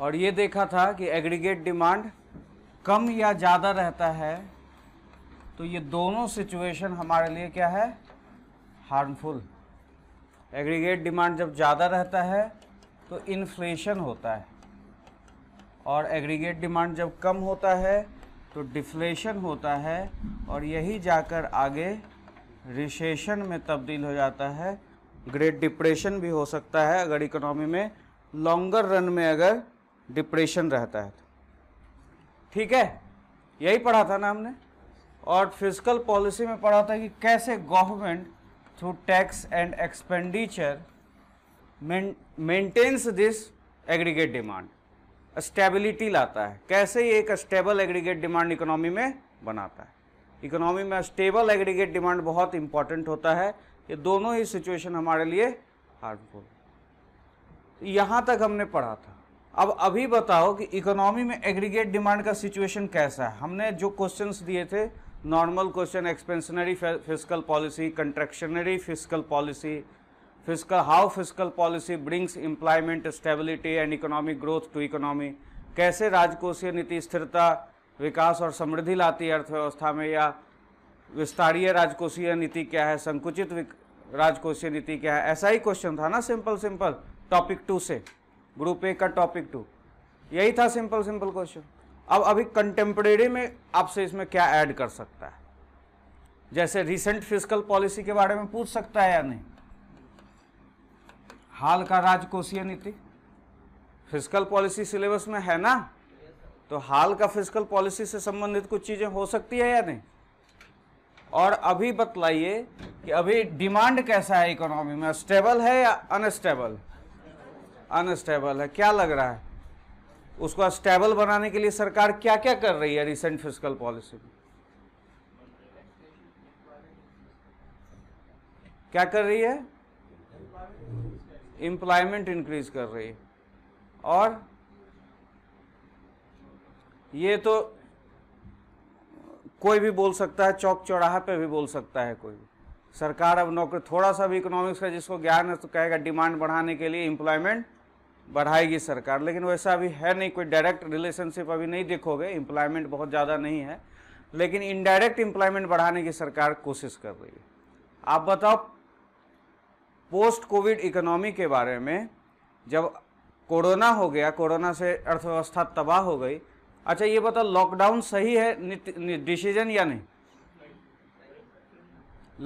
और ये देखा था कि एग्रीगेट डिमांड कम या ज़्यादा रहता है तो ये दोनों सिचुएशन हमारे लिए क्या है हार्मफुल एग्रीगेट डिमांड जब ज़्यादा रहता है तो इन्फ्लेशन होता है और एग्रीगेट डिमांड जब कम होता है तो डिफ्लेशन होता है और यही जाकर आगे रिसेशन में तब्दील हो जाता है ग्रेट डिप्रेशन भी हो सकता है अगर इकोनॉमी में लॉन्गर रन में अगर डिप्रेशन रहता है ठीक है यही पढ़ा था ना हमने और फिजिकल पॉलिसी में पढ़ा था कि कैसे government through tax and expenditure maintains this aggregate demand stability लाता है कैसे ये एक स्टेबल एग्रीगेट डिमांड इकोनॉमी में बनाता है इकोनॉमी में स्टेबल एग्रीगेट डिमांड बहुत इंपॉर्टेंट होता है ये दोनों ही सिचुएशन हमारे लिए हार्मफुल यहाँ तक हमने पढ़ा था अब अभी बताओ कि इकोनॉमी में एग्रीगेट डिमांड का सिचुएशन कैसा है हमने जो क्वेश्चंस दिए थे normal question expansionary physical policy contractionary physical policy physical how physical policy brings employment stability and economic growth to economy कैसे राजकोषीय नीति स्थिरता विकास और समृद्धि लाती है अर्थव्यवस्था में या विस्तारीय राजकोषीय नीति क्या है संकुचित राजकोषीय नीति क्या है ऐसा ही क्वेश्चन था ना सिंपल सिंपल टॉपिक टू से ग्रुप ए का टॉपिक टू यही था सिंपल सिंपल क्वेश्चन अब अभी कंटेम्प्रेरी में आपसे इसमें क्या ऐड कर सकता है जैसे रिसेंट फिजिकल पॉलिसी के बारे में पूछ सकता है या नहीं हाल का राजकोषीय नीति फिजिकल पॉलिसी सिलेबस में है ना तो हाल का फिजिकल पॉलिसी से संबंधित कुछ चीज़ें हो सकती है या नहीं और अभी बतलाइए कि अभी डिमांड कैसा है इकोनॉमी में स्टेबल है या अनस्टेबल अनस्टेबल है क्या लग रहा है उसको स्टेबल बनाने के लिए सरकार क्या क्या कर रही है रिसेंट फिजिकल पॉलिसी में क्या कर रही है एम्प्लॉयमेंट इंक्रीज कर रही है और ये तो कोई भी बोल सकता है चौक चौराहा पे भी बोल सकता है कोई सरकार अब नौकरी थोड़ा सा भी इकोनॉमिक्स का जिसको ज्ञान है तो कहेगा डिमांड बढ़ाने के लिए एम्प्लॉयमेंट बढ़ाएगी सरकार लेकिन वैसा अभी है नहीं कोई डायरेक्ट रिलेशनशिप अभी नहीं देखोगे एम्प्लॉयमेंट बहुत ज़्यादा नहीं है लेकिन इनडायरेक्ट एम्प्लॉयमेंट बढ़ाने की सरकार कोशिश कर रही है आप बताओ पोस्ट कोविड इकोनॉमी के बारे में जब कोरोना हो गया कोरोना से अर्थव्यवस्था तबाह हो गई अच्छा ये बताओ लॉकडाउन सही है डिसीजन या नहीं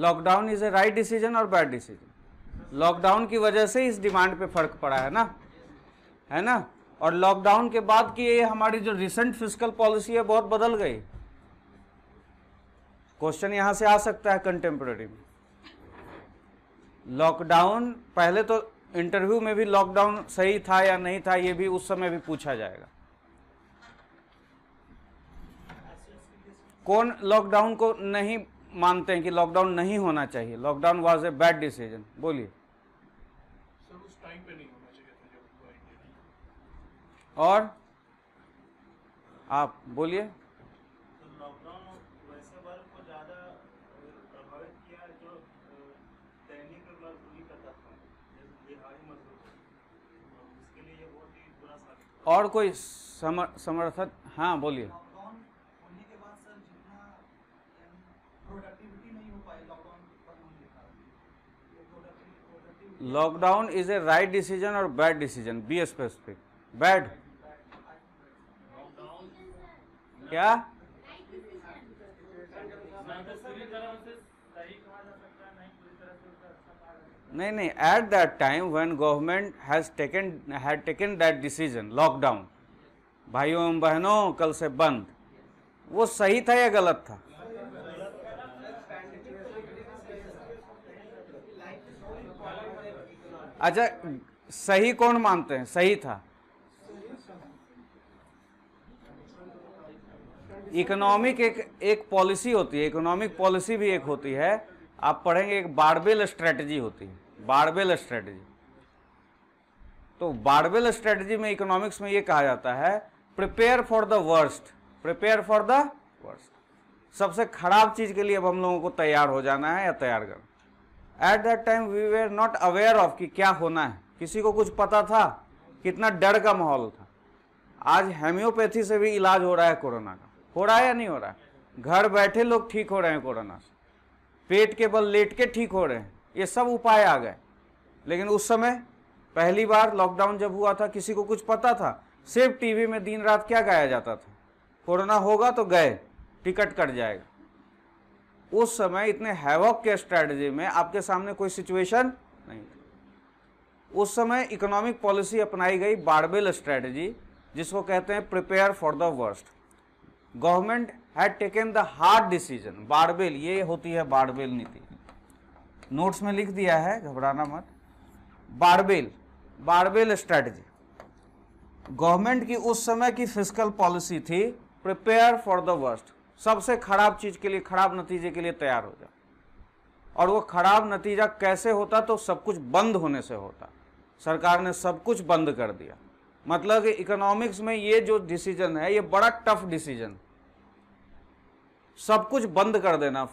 lockdown is a right decision और बैड डिसीजन लॉकडाउन की वजह से इस डिमांड पे फर्क पड़ा है ना है ना और लॉकडाउन के बाद की ये हमारी जो रिसेंट फिजिकल पॉलिसी है बहुत बदल गई क्वेश्चन यहां से आ सकता है कंटेम्प्रेरी में लॉकडाउन पहले तो इंटरव्यू में भी लॉकडाउन सही था या नहीं था ये भी उस समय भी पूछा जाएगा कौन लॉकडाउन को नहीं मानते हैं कि लॉकडाउन नहीं होना चाहिए lockdown was a bad decision बोलिए सर उस टाइम पे नहीं और आप बोलिए लॉकडाउन तो और कोई समर समर्थन हाँ बोलिए lockdown lockdown is a right decision और bad decision be specific bad क्या नहीं नहीं at that time when government has taken had taken that decision lockdown भाइयों एवं बहनों कल से बंद वो सही था या गलत था अच्छा सही कौन मानते हैं सही था इकोनॉमिक एक एक पॉलिसी होती है इकोनॉमिक पॉलिसी भी एक होती है आप पढ़ेंगे एक बारबेल स्ट्रेटजी होती है बारबेल स्ट्रेटजी तो बारबेल स्ट्रेटजी में इकोनॉमिक्स में ये कहा जाता है prepare for the worst prepare for the worst सबसे खराब चीज़ के लिए अब हम लोगों को तैयार हो जाना है या तैयार करना at that time we were not aware of कि क्या होना है किसी को कुछ पता था कितना डर का माहौल था आज हेम्योपैथी से भी इलाज हो रहा है कोरोना का हो रहा है या नहीं हो रहा है घर बैठे लोग ठीक हो रहे हैं कोरोना से पेट के बल लेट के ठीक हो रहे हैं ये सब उपाय आ गए लेकिन उस समय पहली बार लॉकडाउन जब हुआ था किसी को कुछ पता था सिर्फ टीवी में दिन रात क्या गाया जाता था कोरोना होगा तो गए टिकट कट जाएगा उस समय इतने हैवॉक के स्ट्रैटेजी में आपके सामने कोई सिचुएशन नहीं थी उस समय इकोनॉमिक पॉलिसी अपनाई गई बारबेल स्ट्रैटेजी जिसको कहते हैं prepare for the worst government had taken the hard decision barbell ये होती है बाड़बेल नीति नोट्स में लिख दिया है घबराना मत बाड़बेल बाड़बेल स्ट्रेटजी गवर्नमेंट की उस समय की फिजिकल पॉलिसी थी प्रिपेयर फॉर द वर्स्ट सबसे खराब चीज के लिए खराब नतीजे के लिए तैयार हो जाओ और वो खराब नतीजा कैसे होता तो सब कुछ बंद होने से होता सरकार ने सब कुछ बंद कर दिया मतलब कि इकोनॉमिक्स में ये जो डिसीजन है ये बड़ा टफ डिसीजन सब कुछ बंद कर देना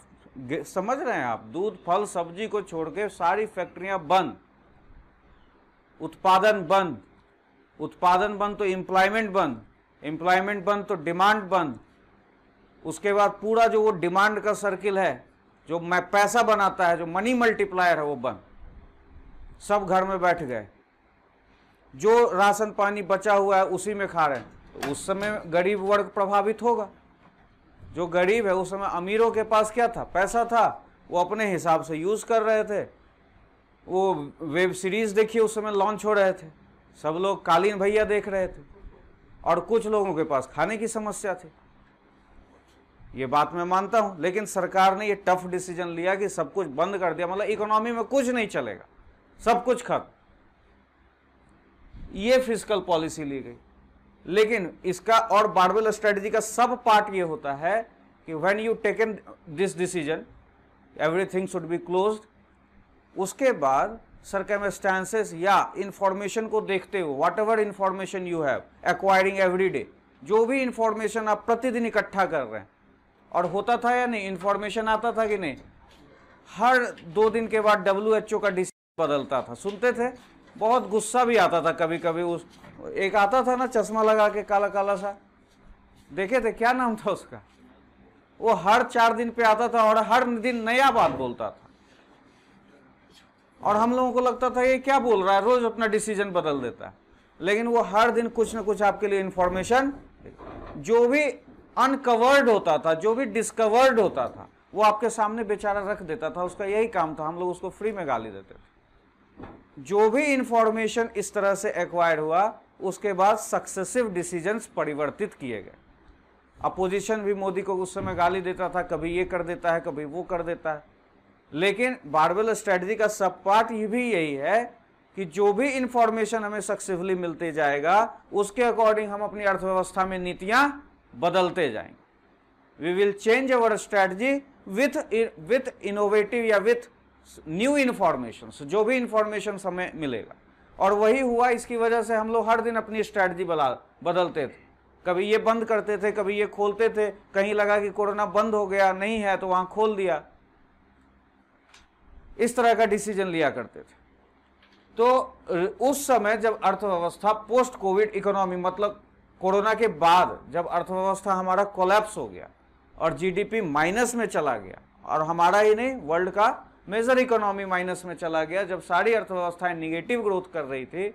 समझ रहे हैं आप दूध फल सब्जी को छोड़ के सारी फैक्ट्रियां बंद उत्पादन बंद उत्पादन बंद तो एम्प्लॉयमेंट बंद एम्प्लॉयमेंट बंद तो डिमांड बंद उसके बाद पूरा जो वो डिमांड का सर्किल है जो मैं पैसा बनाता है जो मनी मल्टीप्लायर है वो बंद सब घर में बैठ गए जो राशन पानी बचा हुआ है उसी में खा रहे हैं तो उस समय गरीब वर्ग प्रभावित होगा जो गरीब है उस समय अमीरों के पास क्या था पैसा था वो अपने हिसाब से यूज़ कर रहे थे वो वेब सीरीज़ देखिए उस समय लॉन्च हो रहे थे सब लोग कालीन भैया देख रहे थे और कुछ लोगों के पास खाने की समस्या थी ये बात मैं मानता हूँ लेकिन सरकार ने ये टफ डिसीजन लिया कि सब कुछ बंद कर दिया मतलब इकोनॉमी में कुछ नहीं चलेगा सब कुछ खत्म ये फिजिकल पॉलिसी ली गई लेकिन इसका और बारबेल स्ट्रेटजी का सब पार्ट ये होता है कि when you taken this decision everything should be close उसके बाद सरकमस्टांसेस या इंफॉर्मेशन को देखते हुए whatever information you have acquiring every day जो भी इंफॉर्मेशन आप प्रतिदिन इकट्ठा कर रहे हैं और होता था या नहीं इंफॉर्मेशन आता था कि नहीं हर दो दिन के बाद डब्ल्यू का डिसीजन बदलता था सुनते थे बहुत गुस्सा भी आता था कभी कभी उस एक आता था ना चश्मा लगा के काला काला सा देखे थे क्या नाम था उसका वो हर चार दिन पे आता था और हर दिन नया बात बोलता था और हम लोगों को लगता था ये क्या बोल रहा है रोज अपना डिसीजन बदल देता है लेकिन वो हर दिन कुछ ना कुछ आपके लिए इन्फॉर्मेशन जो भी अनकवर्ड होता था जो भी डिस्कवर्ड होता था वो आपके सामने बेचारा रख देता था उसका यही काम था हम लोग उसको फ्री में गाली देते थे जो भी इंफॉर्मेशन इस तरह से एक्वायर्ड हुआ उसके बाद सक्सेसिव डिसीजंस परिवर्तित किए गए अपोजिशन भी मोदी को उस समय गाली देता था कभी ये कर देता है कभी वो कर देता है लेकिन बारबेल स्ट्रेटजी का सब पार्ट ये भी यही है कि जो भी इंफॉर्मेशन हमें सक्सेसफुली मिलते जाएगा उसके अकॉर्डिंग हम अपनी अर्थव्यवस्था में नीतियां बदलते जाएंगे we will change our strategy with with innovative या विथ न्यू इन्फॉर्मेशन जो भी इन्फॉर्मेशन हमें मिलेगा और वही हुआ इसकी वजह से हम लोग हर दिन अपनी स्ट्रैटी बदलते थे कभी ये बंद करते थे कभी ये खोलते थे कहीं लगा कि कोरोना बंद हो गया नहीं है तो वहां खोल दिया इस तरह का डिसीजन लिया करते थे तो उस समय जब अर्थव्यवस्था पोस्ट कोविड इकोनॉमी मतलब कोरोना के बाद जब अर्थव्यवस्था हमारा कोलैप्स हो गया और जीडीपी माइनस में चला गया और हमारा ही नहीं वर्ल्ड का मेजर इकोनॉमी माइनस में चला गया जब सारी अर्थव्यवस्थाएं निगेटिव ग्रोथ कर रही थी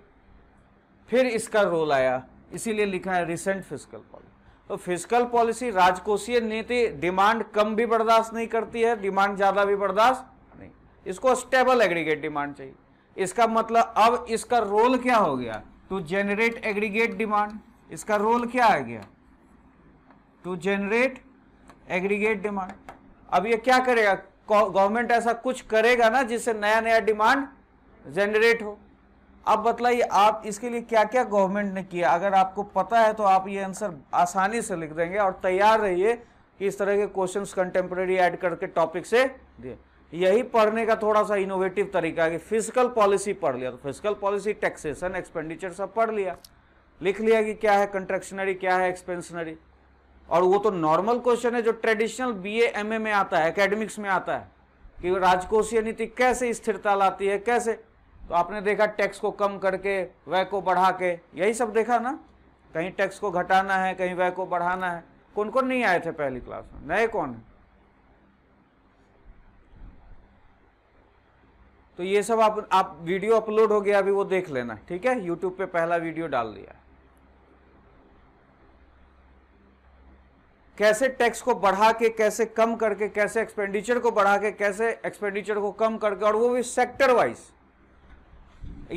फिर इसका रोल आया इसीलिए लिखा है रिसेंट फिजिकल पॉलिसी तो फिजिकल पॉलिसी राजकोषीय नीति डिमांड कम भी बर्दाश्त नहीं करती है डिमांड ज़्यादा भी बर्दाश्त नहीं इसको स्टेबल एग्रीगेट डिमांड चाहिए इसका मतलब अब इसका रोल क्या हो गया टू जेनरेट एग्रीगेट डिमांड इसका रोल क्या आ गया टू जेनरेट एग्रीगेट डिमांड अब ये क्या करेगा गवर्नमेंट ऐसा कुछ करेगा ना जिससे नया नया डिमांड जनरेट हो अब बतलाइए आप इसके लिए क्या क्या गवर्नमेंट ने किया अगर आपको पता है तो आप ये आंसर आसानी से लिख देंगे और तैयार रहिए कि इस तरह के क्वेश्चन कंटेम्प्रेरी ऐड करके टॉपिक से दिए यही पढ़ने का थोड़ा सा इनोवेटिव तरीका है कि फिजिकल पॉलिसी पढ़ लिया तो फिजिकल पॉलिसी टैक्सेशन एक्सपेंडिचर सब पढ़ लिया लिख लिया कि क्या है कंट्रेक्शनरी क्या है एक्सपेंशनरी और वो तो नॉर्मल क्वेश्चन है जो ट्रेडिशनल बीए एमए में आता है एकेडमिक्स में आता है कि राजकोषीय नीति कैसे स्थिरता लाती है कैसे तो आपने देखा टैक्स को कम करके वह को बढ़ा के यही सब देखा ना कहीं टैक्स को घटाना है कहीं वह को बढ़ाना है कौन कौन नहीं आए थे पहली क्लास में नए कौन है तो ये सब आप आप वीडियो अपलोड हो गया अभी वो देख लेना ठीक है यूट्यूब पे पहला वीडियो डाल दिया है कैसे टैक्स को बढ़ा के कैसे कम करके कैसे एक्सपेंडिचर को बढ़ा के कैसे एक्सपेंडिचर को कम करके और वो भी सेक्टर वाइज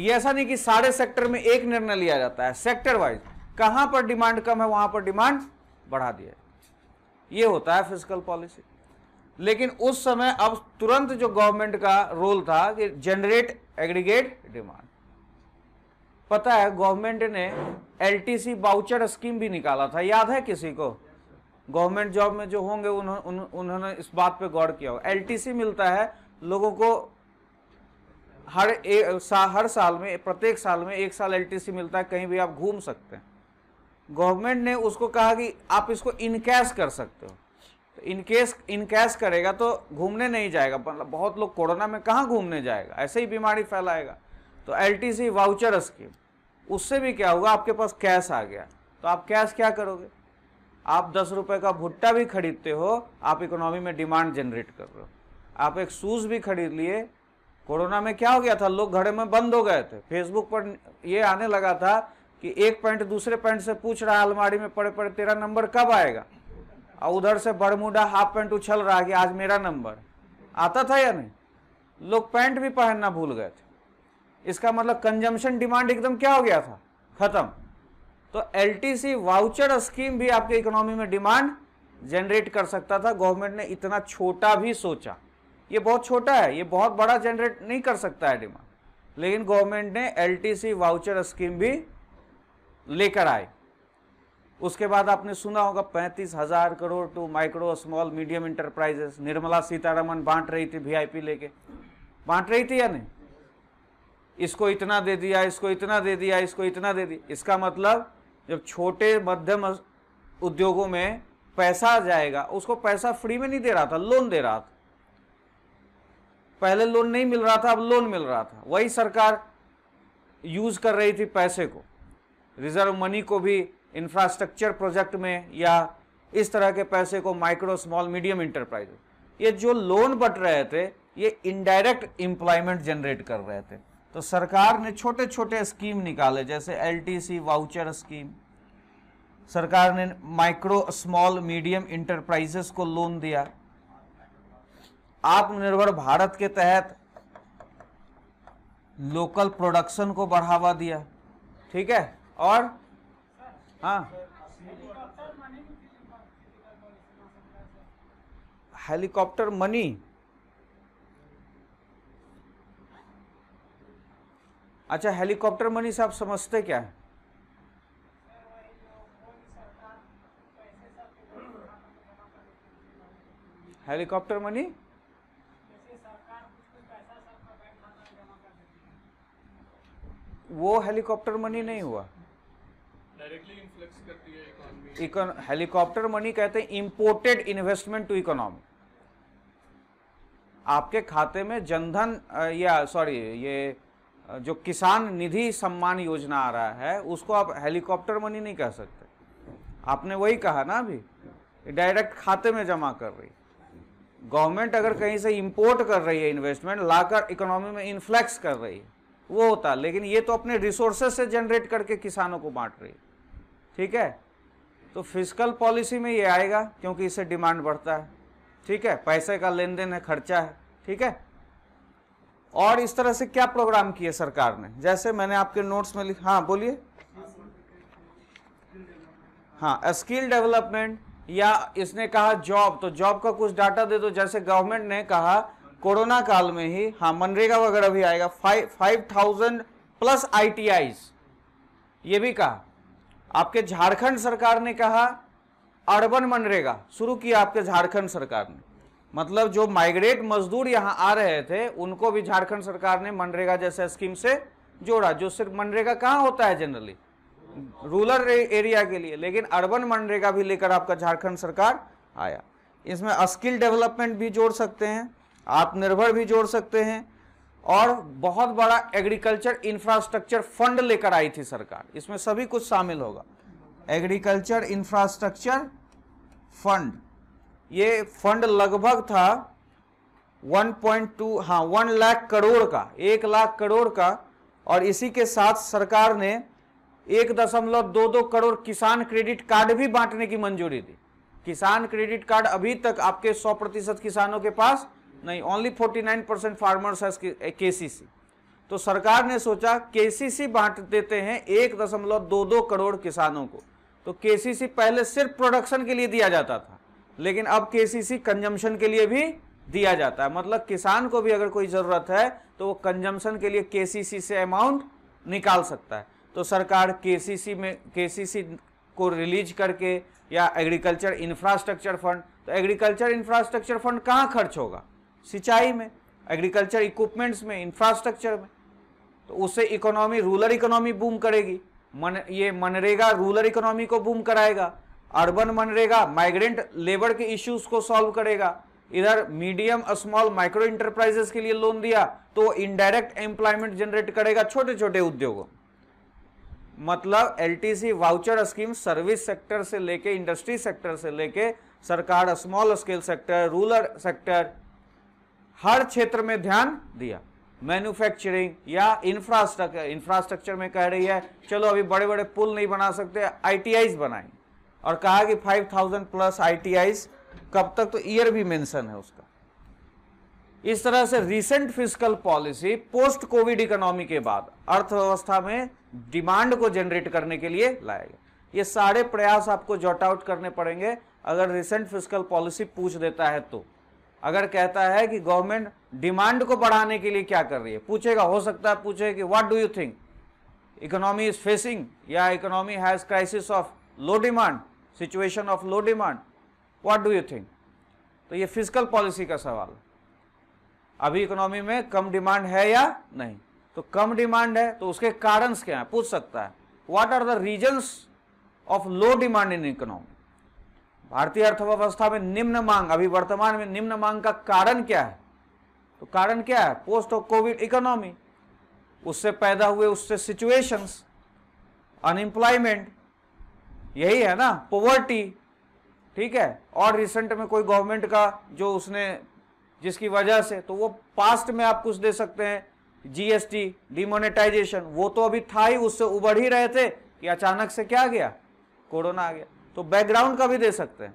ये ऐसा नहीं कि सारे सेक्टर में एक निर्णय लिया जाता है सेक्टर वाइज कहां पर डिमांड कम है वहां पर डिमांड बढ़ा दिया ये होता है फिजिकल पॉलिसी लेकिन उस समय अब तुरंत जो गवर्नमेंट का रोल था कि जनरेट एग्रीगेट डिमांड पता है गवर्नमेंट ने एलटीसी बाउचर स्कीम भी निकाला था याद है किसी को गवर्नमेंट जॉब में जो होंगे उन्होंने उन, उन्होंने इस बात पे गौर किया होगा एलटीसी मिलता है लोगों को हर एक सा, हर साल में प्रत्येक साल में एक साल एलटीसी मिलता है कहीं भी आप घूम सकते हैं गवर्नमेंट ने उसको कहा कि आप इसको इनकैश कर सकते हो तो इनकेस इनकैश करेगा तो घूमने नहीं जाएगा मतलब बहुत लोग कोरोना में कहाँ घूमने जाएगा ऐसे ही बीमारी फैलाएगा तो सी वाउचर स्कीम उससे भी क्या होगा आपके पास कैश आ गया तो आप कैश क्या करोगे आप दस रुपए का भुट्टा भी खरीदते हो आप इकोनॉमी में डिमांड जनरेट कर रहे हो आप एक शूज भी खरीद लिए कोरोना में क्या हो गया था लोग घड़े में बंद हो गए थे फेसबुक पर ये आने लगा था कि एक पैंट दूसरे पैंट से पूछ रहा अलमारी में पड़े पड़े तेरा नंबर कब आएगा और उधर से बड़मुडा हाफ पैंट उछल रहा कि आज मेरा नंबर आता था या नहीं लोग पैंट भी पहनना भूल गए थे इसका मतलब कंजम्पशन डिमांड एकदम क्या हो गया था खत्म तो एलटीसी वाउचर स्कीम भी आपके इकोनॉमी में डिमांड जनरेट कर सकता था गवर्नमेंट ने इतना छोटा भी सोचा ये बहुत छोटा है ये बहुत बड़ा जनरेट नहीं कर सकता है डिमांड लेकिन गवर्नमेंट ने एलटीसी वाउचर स्कीम भी लेकर आए उसके बाद आपने सुना होगा पैंतीस हजार crore to micro small medium enterprises Nirmala Sitharaman बांट रही थी वीआईपी लेके बांट रही थी या नहीं इसको इतना दे दिया इसको इतना दे दिया इसको इतना दे दिया इसका मतलब जब छोटे मध्यम उद्योगों में पैसा जाएगा उसको पैसा फ्री में नहीं दे रहा था लोन दे रहा था पहले लोन नहीं मिल रहा था अब लोन मिल रहा था वही सरकार यूज कर रही थी पैसे को रिजर्व मनी को भी इंफ्रास्ट्रक्चर प्रोजेक्ट में या इस तरह के पैसे को माइक्रो स्मॉल मीडियम इंटरप्राइज ये जो लोन बट रहे थे ये इनडायरेक्ट एम्प्लॉयमेंट जनरेट कर रहे थे तो सरकार ने छोटे छोटे स्कीम निकाले जैसे एलटीसी वाउचर स्कीम सरकार ने माइक्रो स्मॉल मीडियम इंटरप्राइजेस को लोन दिया आत्मनिर्भर भारत के तहत लोकल प्रोडक्शन को बढ़ावा दिया ठीक है और हाँ हेलीकॉप्टर मनी अच्छा हेलीकॉप्टर मनी से आप समझते क्या है हेलीकॉप्टर मनी वो हेलीकॉप्टर मनी नहीं हुआ डायरेक्टली करती है हेलीकॉप्टर मनी कहते हैं इंपोर्टेड इन्वेस्टमेंट टू इकोनॉमी आपके खाते में जनधन या सॉरी ये जो किसान निधि सम्मान योजना आ रहा है उसको आप हेलीकॉप्टर मनी नहीं कह सकते आपने वही कहा ना अभी डायरेक्ट खाते में जमा कर रही गवर्नमेंट अगर कहीं से इंपोर्ट कर रही है इन्वेस्टमेंट लाकर इकोनॉमी में इन्फ्लेक्स कर रही है वो होता है लेकिन ये तो अपने रिसोर्सेस से जनरेट करके किसानों को बांट रही ठीक है तो फिजिकल पॉलिसी में ये आएगा क्योंकि इससे डिमांड बढ़ता है ठीक है पैसे का लेन देन है खर्चा है ठीक है और इस तरह से क्या प्रोग्राम किए सरकार ने जैसे मैंने आपके नोट्स में लिखा हाँ बोलिए हाँ स्किल डेवलपमेंट या इसने कहा जॉब तो जॉब का कुछ डाटा दे दो जैसे गवर्नमेंट ने कहा कोरोना काल में ही हाँ मनरेगा वगैरह भी आएगा फाइव फाइव थाउजेंड प्लस आई ये भी कहा आपके झारखंड सरकार ने कहा अर्बन मनरेगा शुरू किया आपके झारखंड सरकार ने मतलब जो माइग्रेट मजदूर यहाँ आ रहे थे उनको भी झारखंड सरकार ने मनरेगा जैसे स्कीम से जोड़ा जो सिर्फ मनरेगा कहाँ होता है जनरली रूरल एरिया के लिए लेकिन अर्बन मनरेगा भी लेकर आपका झारखंड सरकार आया इसमें स्किल डेवलपमेंट भी जोड़ सकते हैं आत्मनिर्भर भी जोड़ सकते हैं और बहुत बड़ा एग्रीकल्चर इंफ्रास्ट्रक्चर फंड लेकर आई थी सरकार इसमें सभी कुछ शामिल होगा एग्रीकल्चर इंफ्रास्ट्रक्चर फंड ये फंड लगभग था 1.2 हाँ वन लाख करोड़ का एक लाख करोड़ का और इसी के साथ सरकार ने एक दशमलव दो दो करोड़ किसान क्रेडिट कार्ड भी बांटने की मंजूरी दी किसान क्रेडिट कार्ड अभी तक आपके 100 प्रतिशत किसानों के पास नहीं ओनली 49 परसेंट फार्मर्स है के सी तो सरकार ने सोचा सी बांट देते हैं एक दशमलव दो दो करोड़ किसानों को तो के पहले सिर्फ प्रोडक्शन के लिए दिया जाता था लेकिन अब केसीसी कंजम्पशन के लिए भी दिया जाता है मतलब किसान को भी अगर कोई ज़रूरत है तो वो कंजम्पशन के लिए केसीसी से अमाउंट निकाल सकता है तो सरकार केसीसी में केसीसी को रिलीज करके या एग्रीकल्चर इंफ्रास्ट्रक्चर फंड तो एग्रीकल्चर इंफ्रास्ट्रक्चर फंड कहाँ खर्च होगा सिंचाई में एग्रीकल्चर इक्विपमेंट्स में इंफ्रास्ट्रक्चर में तो उससे इकोनॉमी रूरल इकोनॉमी बूम करेगी मन ये मनरेगा रूरल इकोनॉमी को बूम कराएगा अर्बन मनरेगा माइग्रेंट लेबर के इश्यूज को सॉल्व करेगा इधर मीडियम स्मॉल माइक्रो इंटरप्राइजेस के लिए लोन दिया तो इनडायरेक्ट एम्प्लॉयमेंट जनरेट करेगा छोटे छोटे उद्योगों मतलब LTC voucher scheme service sector से लेके इंडस्ट्री सेक्टर से लेके सरकार small scale sector rural sector हर क्षेत्र में ध्यान दिया मैन्युफैक्चरिंग या इंफ्रास्ट्रक्चर इंफ्रास्ट्रक्चर में कह रही है चलो अभी बड़े बड़े पुल नहीं बना सकते आईटीआईज बनाएं और कहा कि 5000 प्लस आई कब तक तो ईयर भी मेंशन है उसका इस तरह से recent physical policy post Covid economy के बाद अर्थव्यवस्था में डिमांड को जनरेट करने के लिए लाया गया ये सारे प्रयास आपको जॉट आउट करने पड़ेंगे अगर रिसेंट फिजिकल पॉलिसी पूछ देता है तो अगर कहता है कि गवर्नमेंट डिमांड को बढ़ाने के लिए क्या कर रही है पूछेगा हो सकता है पूछे कि what do you think economy is facing या economy has crisis of low demand situation of low demand what do you think तो ये फिजिकल पॉलिसी का सवाल अभी इकोनॉमी में कम डिमांड है या नहीं तो कम डिमांड है तो उसके कारण क्या है पूछ सकता है what are the reasons of low demand in economy भारतीय अर्थव्यवस्था में निम्न मांग अभी वर्तमान में निम्न मांग का कारण क्या है तो कारण क्या है पोस्ट ऑफ कोविड इकोनॉमी उससे पैदा हुए उससे सिचुएशंस अनएम्प्लॉयमेंट यही है ना पोवर्टी ठीक है और रिसेंट में कोई गवर्नमेंट का जो उसने जिसकी वजह से तो वो पास्ट में आप कुछ दे सकते हैं जीएसटी डिमोनेटाइजेशन वो तो अभी था ही उससे उबड़ ही रहे थे कि अचानक से क्या आ गया कोरोना आ गया तो बैकग्राउंड का भी दे सकते हैं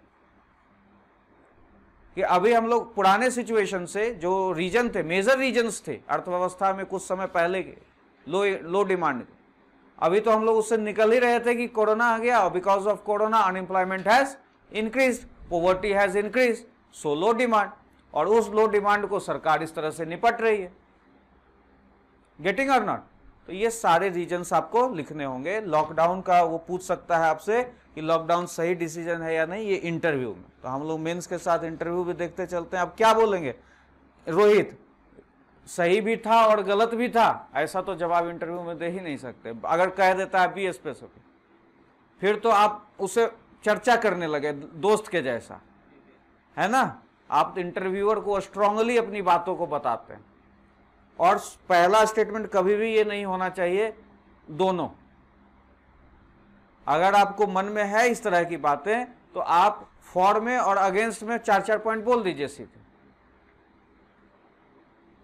कि अभी हम लोग पुराने सिचुएशन से जो रीजन थे मेजर रीजन्स थे अर्थव्यवस्था में कुछ समय पहले के लो लो डिमांड के अभी तो हम लोग उससे निकल ही रहे थे कि कोरोना आ गया और because of corona unemployment has increase poverty has increase so low demand और उस लो डिमांड को सरकार इस तरह से निपट रही है गेटिंग और नॉट तो ये सारे रीजन्स आपको लिखने होंगे लॉकडाउन का वो पूछ सकता है आपसे कि लॉकडाउन सही डिसीजन है या नहीं ये इंटरव्यू में तो हम लोग मेंस के साथ इंटरव्यू भी देखते चलते हैं आप क्या बोलेंगे रोहित सही भी था और गलत भी था ऐसा तो जवाब इंटरव्यू में दे ही नहीं सकते अगर कह देता है बी एस पे फिर तो आप उसे चर्चा करने लगे दोस्त के जैसा है ना आप इंटरव्यूअर को स्ट्रांगली अपनी बातों को बताते हैं और पहला स्टेटमेंट कभी भी ये नहीं होना चाहिए दोनों अगर आपको मन में है इस तरह की बातें तो आप फॉर में और अगेंस्ट में चार चार पॉइंट बोल दीजिए सीधे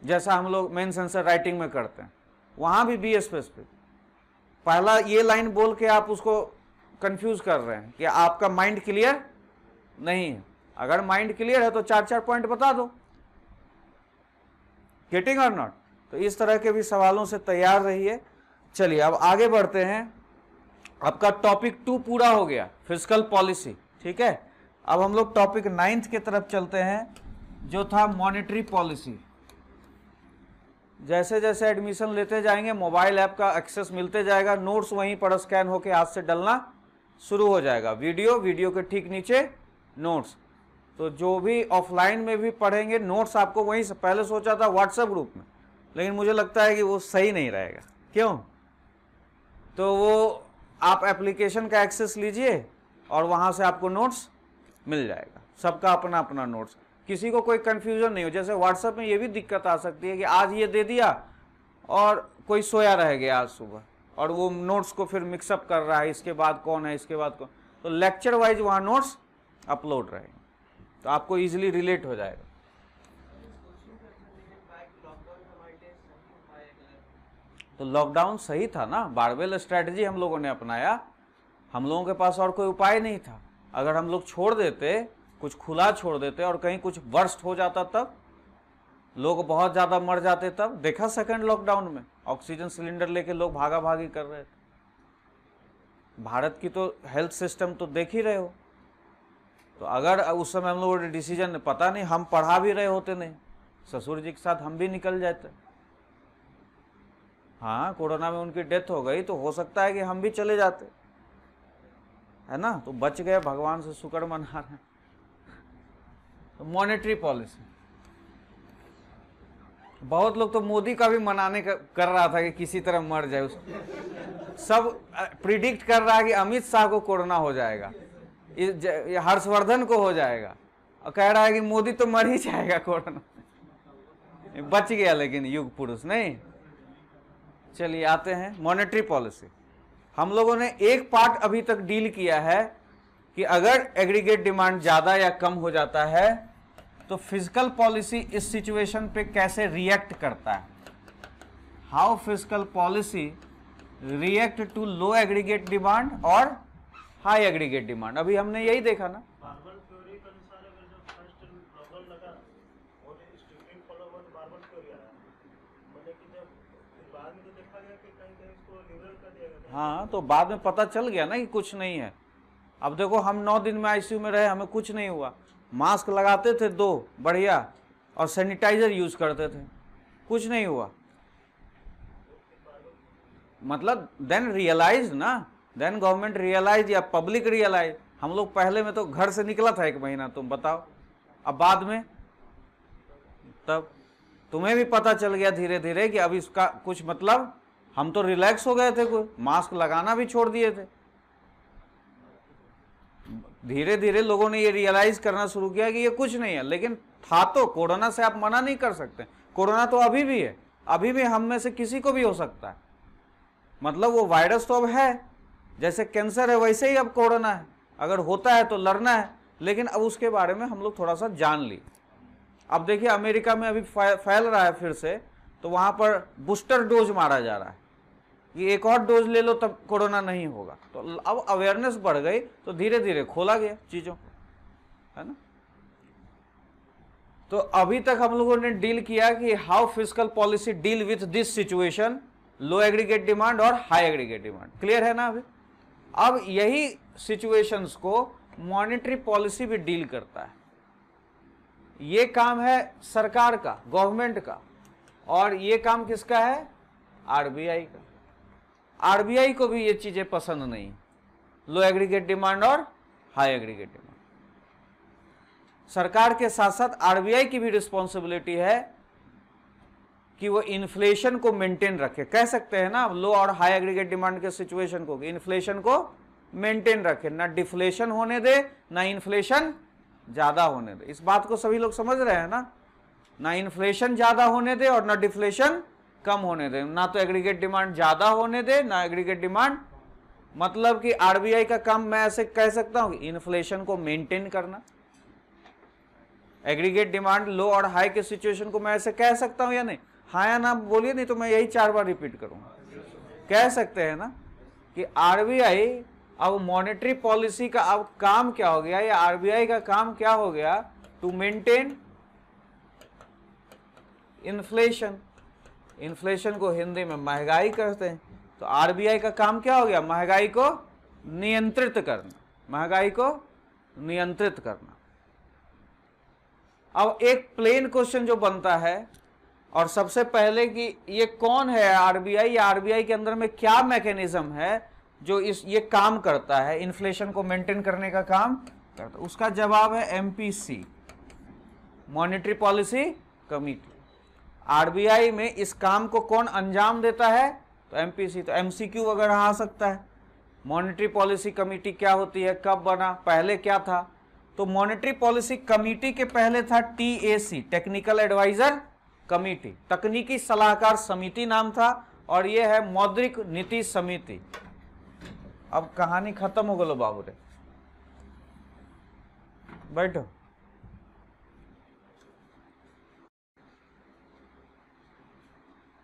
जैसा हम लोग मेन सेंसर राइटिंग में करते हैं वहाँ भी बी स्पेस पे पहला ये लाइन बोल के आप उसको कंफ्यूज कर रहे हैं कि आपका माइंड क्लियर नहीं है अगर माइंड क्लियर है तो चार चार पॉइंट बता दो गेटिंग और नॉट तो इस तरह के भी सवालों से तैयार रहिए चलिए अब आगे बढ़ते हैं आपका टॉपिक टू पूरा हो गया फिजिकल पॉलिसी ठीक है अब हम लोग टॉपिक नाइन्थ की तरफ चलते हैं जो था मॉनेटरी पॉलिसी जैसे जैसे एडमिशन लेते जाएंगे मोबाइल ऐप का एक्सेस मिलते जाएगा नोट्स वहीं पर स्कैन होकर हाथ से डलना शुरू हो जाएगा वीडियो वीडियो के ठीक नीचे नोट्स तो जो भी ऑफलाइन में भी पढ़ेंगे नोट्स आपको वहीं से पहले सोचा था व्हाट्सएप ग्रुप में लेकिन मुझे लगता है कि वो सही नहीं रहेगा क्यों तो वो आप एप्लीकेशन का एक्सेस लीजिए और वहाँ से आपको नोट्स मिल जाएगा सबका अपना अपना नोट्स किसी को कोई कन्फ्यूजन नहीं हो जैसे व्हाट्सएप में ये भी दिक्कत आ सकती है कि आज ये दे दिया और कोई सोया रह गया आज सुबह और वो नोट्स को फिर मिक्सअप कर रहा है इसके बाद कौन है इसके बाद कौन तो लेक्चर वाइज वहाँ नोट्स अपलोड रहेंगे तो आपको इजीली रिलेट हो जाएगा तो लॉकडाउन सही था ना बारबेल स्ट्रैटेजी हम लोगों ने अपनाया हम लोगों के पास और कोई उपाय नहीं था अगर हम लोग छोड़ देते कुछ खुला छोड़ देते और कहीं कुछ वर्स्ट हो जाता तब लोग बहुत ज़्यादा मर जाते तब देखा सेकेंड लॉकडाउन में ऑक्सीजन सिलेंडर लेके लोग भागा भागी कर रहे थे भारत की तो हेल्थ सिस्टम तो देख ही रहे हो तो अगर उस समय हम लोगों ने डिसीजन पता नहीं हम पढ़ा भी रहे होते नहीं ससुर जी के साथ हम भी निकल जाते हाँ कोरोना में उनकी डेथ हो गई तो हो सकता है कि हम भी चले जाते है ना तो बच गए भगवान से शुक्र मना रहे हैं मॉनेटरी पॉलिसी बहुत लोग तो मोदी का भी मनाने कर रहा था कि किसी तरह मर जाए उस सब प्रिडिक्ट कर रहा है कि अमित शाह को कोरोना हो जाएगा हर्षवर्धन को हो जाएगा और कह रहा है कि मोदी तो मर ही जाएगा कोरोना बच गया लेकिन युग पुरुष नहीं चलिए आते हैं मॉनेटरी पॉलिसी हम लोगों ने एक पार्ट अभी तक डील किया है कि अगर एग्रीगेट डिमांड ज़्यादा या कम हो जाता है तो फिजिकल पॉलिसी इस सिचुएशन पे कैसे रिएक्ट करता है how physical policy react to low aggregate demand और हाई एग्रीगेट डिमांड अभी हमने यही देखा ना तो मतलब तो हाँ तो बाद में पता चल गया ना कि कुछ नहीं है अब देखो हम नौ दिन में आईसीयू में रहे हमें कुछ नहीं हुआ मास्क लगाते थे दो बढ़िया और सैनिटाइजर यूज़ करते थे कुछ नहीं हुआ मतलब देन रियलाइज ना देन गवर्नमेंट रियलाइज या पब्लिक रियलाइज हम लोग पहले में तो घर से निकला था एक महीना तुम बताओ अब बाद में तब तुम्हें भी पता चल गया धीरे धीरे कि अब इसका कुछ मतलब हम तो रिलैक्स हो गए थे कोई मास्क लगाना भी छोड़ दिए थे धीरे धीरे लोगों ने ये रियलाइज करना शुरू किया कि ये कुछ नहीं है लेकिन था तो कोरोना से आप मना नहीं कर सकते कोरोना तो अभी भी है अभी भी हम में से किसी को भी हो सकता है मतलब वो वायरस तो अब है जैसे कैंसर है वैसे ही अब कोरोना है अगर होता है तो लड़ना है लेकिन अब उसके बारे में हम लोग थोड़ा सा जान ली अब देखिए अमेरिका में अभी फैल रहा है फिर से तो वहाँ पर बूस्टर डोज मारा जा रहा है ये एक और डोज ले लो तब कोरोना नहीं होगा तो अब अवेयरनेस बढ़ गई तो धीरे धीरे खोला गया चीज़ों है ना तो अभी तक हम लोगों ने डील किया कि how physical policy deal with this situation low aggregate demand और हाई एग्रीगेट डिमांड क्लियर है ना अभी अब यही सिचुएशंस को मॉनेटरी पॉलिसी भी डील करता है ये काम है सरकार का गवर्नमेंट का और ये काम किसका है आरबीआई का आरबीआई को भी ये चीज़ें पसंद नहीं लो एग्रीगेट डिमांड और हाई एग्रीगेट डिमांड सरकार के साथ साथ आरबीआई की भी रिस्पॉन्सिबिलिटी है कि वो इन्फ्लेशन को मेंटेन रखे कह सकते हैं ना लो और हाई एग्रीगेट डिमांड के सिचुएशन को इन्फ्लेशन को मेंटेन रखे ना डिफ्लेशन होने दे ना इन्फ्लेशन ज़्यादा होने दे इस बात को सभी लोग समझ रहे हैं ना ना इन्फ्लेशन ज़्यादा होने दे और ना डिफ्लेशन कम होने दें ना तो एग्रीगेट डिमांड ज़्यादा होने दे ना एग्रीगेट तो डिमांड मतलब कि आरबीआई का काम मैं ऐसे कह सकता हूँ इन्फ्लेशन को मेंटेन करना एग्रीगेट डिमांड लो और हाई के सिचुएशन को मैं ऐसे कह सकता हूँ या नहीं हाँ या ना बोलिए नहीं तो मैं यही चार बार रिपीट करूँगा कह सकते हैं ना कि आरबीआई अब मॉनेटरी पॉलिसी का अब काम क्या हो गया या आरबीआई का काम क्या हो गया टू मेंटेन इन्फ्लेशन इन्फ्लेशन को हिंदी में महंगाई कहते हैं तो आरबीआई का काम क्या हो गया महंगाई को नियंत्रित करना महंगाई को नियंत्रित करना अब एक प्लेन क्वेश्चन जो बनता है और सबसे पहले कि ये कौन है आरबीआई या आरबीआई के अंदर में क्या मैकेनिज्म है जो इस ये काम करता है इन्फ्लेशन को मेंटेन करने का काम करता है उसका जवाब है MPC monetary policy committee RBI में इस काम को कौन अंजाम देता है तो एमपीसी तो एमसीक्यू वगैरह आ सकता है मॉनेटरी पॉलिसी कमेटी क्या होती है कब बना पहले क्या था तो मॉनेटरी पॉलिसी कमेटी के पहले था टीएसी टेक्निकल एडवाइजर कमेटी तकनीकी सलाहकार समिति नाम था और यह है मौद्रिक नीति समिति अब कहानी खत्म हो गलो बाबू रे बैठो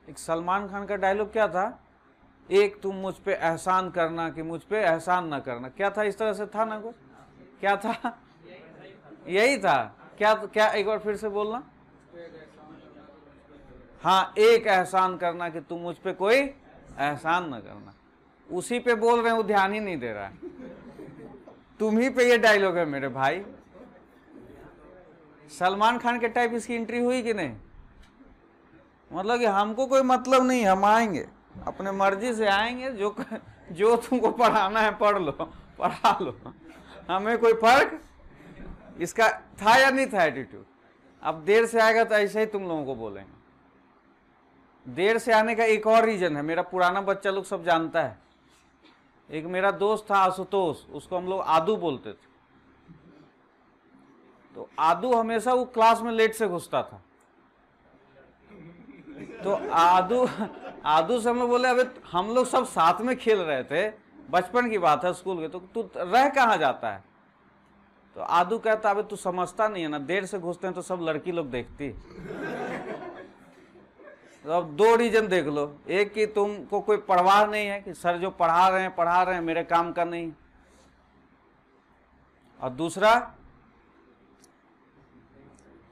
एक सलमान खान का डायलॉग क्या था एक तुम मुझ पे एहसान करना कि मुझ पे एहसान ना करना क्या था इस तरह से था ना कुछ क्या था यही था क्या क्या एक बार फिर से बोलना हाँ एक एहसान करना कि तुम मुझ पे कोई एहसान ना करना उसी पे बोल रहे हैं वो ध्यान ही नहीं दे रहा है तुम ही पे ये डायलॉग है मेरे भाई सलमान खान के टाइप इसकी एंट्री हुई कि नहीं मतलब कि हमको कोई मतलब नहीं हम आएंगे अपने मर्जी से आएंगे जो जो तुमको पढ़ाना है पढ़ लो पढ़ा लो हमें कोई फर्क इसका था या नहीं था एटीट्यूड अब देर से आएगा तो ऐसे ही तुम लोगों को बोलेंगे देर से आने का एक और रीज़न है मेरा पुराना बच्चा लोग सब जानता है एक मेरा दोस्त था आशुतोष उसको हम लोग आदू बोलते थे तो आदू हमेशा वो क्लास में लेट से घुसता था तो आदू आदू लोग बोले अबे हम लोग सब साथ में खेल रहे थे बचपन की बात है स्कूल के तो तू रह कहाँ जाता है तो आदू कहता अबे तू समझता नहीं है ना देर से घुसते हैं तो सब लड़की लोग देखती तो अब दो रीजन देख लो एक कि तुमको कोई परवाह नहीं है कि सर जो पढ़ा रहे हैं पढ़ा रहे हैं मेरे काम का नहीं और दूसरा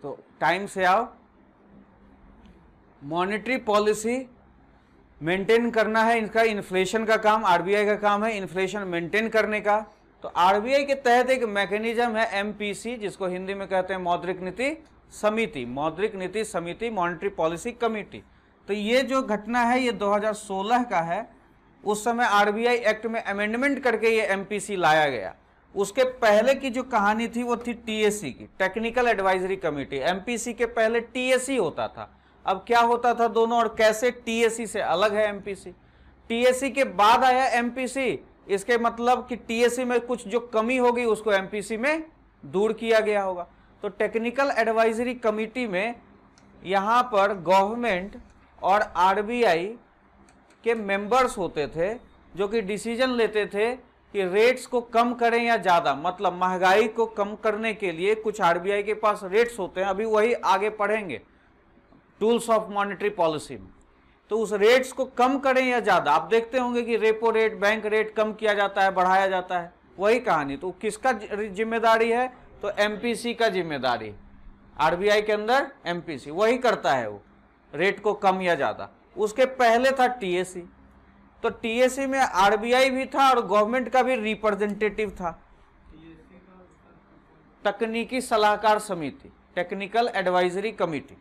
तो टाइम से आओ मॉनेटरी पॉलिसी मेंटेन करना है इनका इन्फ्लेशन का काम आरबीआई का काम है इन्फ्लेशन मेंटेन करने का तो आरबीआई के तहत एक मैकेनिज्म है एमपीसी जिसको हिंदी में कहते हैं मौद्रिक नीति समिति मौद्रिक नीति समिति मॉनेटरी पॉलिसी कमेटी तो ये जो घटना है ये 2016 का है उस समय आरबीआई एक्ट में अमेंडमेंट करके ये एमपीसी लाया गया उसके पहले की जो कहानी थी वो थी टीएसी की टेक्निकल एडवाइजरी कमेटी एमपीसी के पहले टीएसी होता था अब क्या होता था दोनों और कैसे टीएससी e से अलग है एमपीसी टीएससी e के बाद आया एमपीसी इसके मतलब कि टीएससी e में कुछ जो कमी होगी उसको एमपीसी में दूर किया गया होगा तो टेक्निकल एडवाइजरी कमिटी में यहाँ पर गवर्नमेंट और आरबीआई के मेंबर्स होते थे जो कि डिसीजन लेते थे कि रेट्स को कम करें या ज़्यादा मतलब महंगाई को कम करने के लिए कुछ आरबीआई के पास रेट्स होते हैं अभी वही आगे पढ़ेंगे टूल्स ऑफ मॉनेटरी पॉलिसी में तो उस रेट्स को कम करें या ज़्यादा आप देखते होंगे कि रेपो रेट बैंक रेट कम किया जाता है बढ़ाया जाता है वही कहानी तो किसका जिम्मेदारी है तो एम का जिम्मेदारी आर के अंदर एम वही करता है वो रेट को कम या ज़्यादा उसके पहले था टी तो टी में आर भी था और गवर्नमेंट का भी रिप्रेजेंटेटिव था तकनीकी सलाहकार समिति टेक्निकल एडवाइजरी कमेटी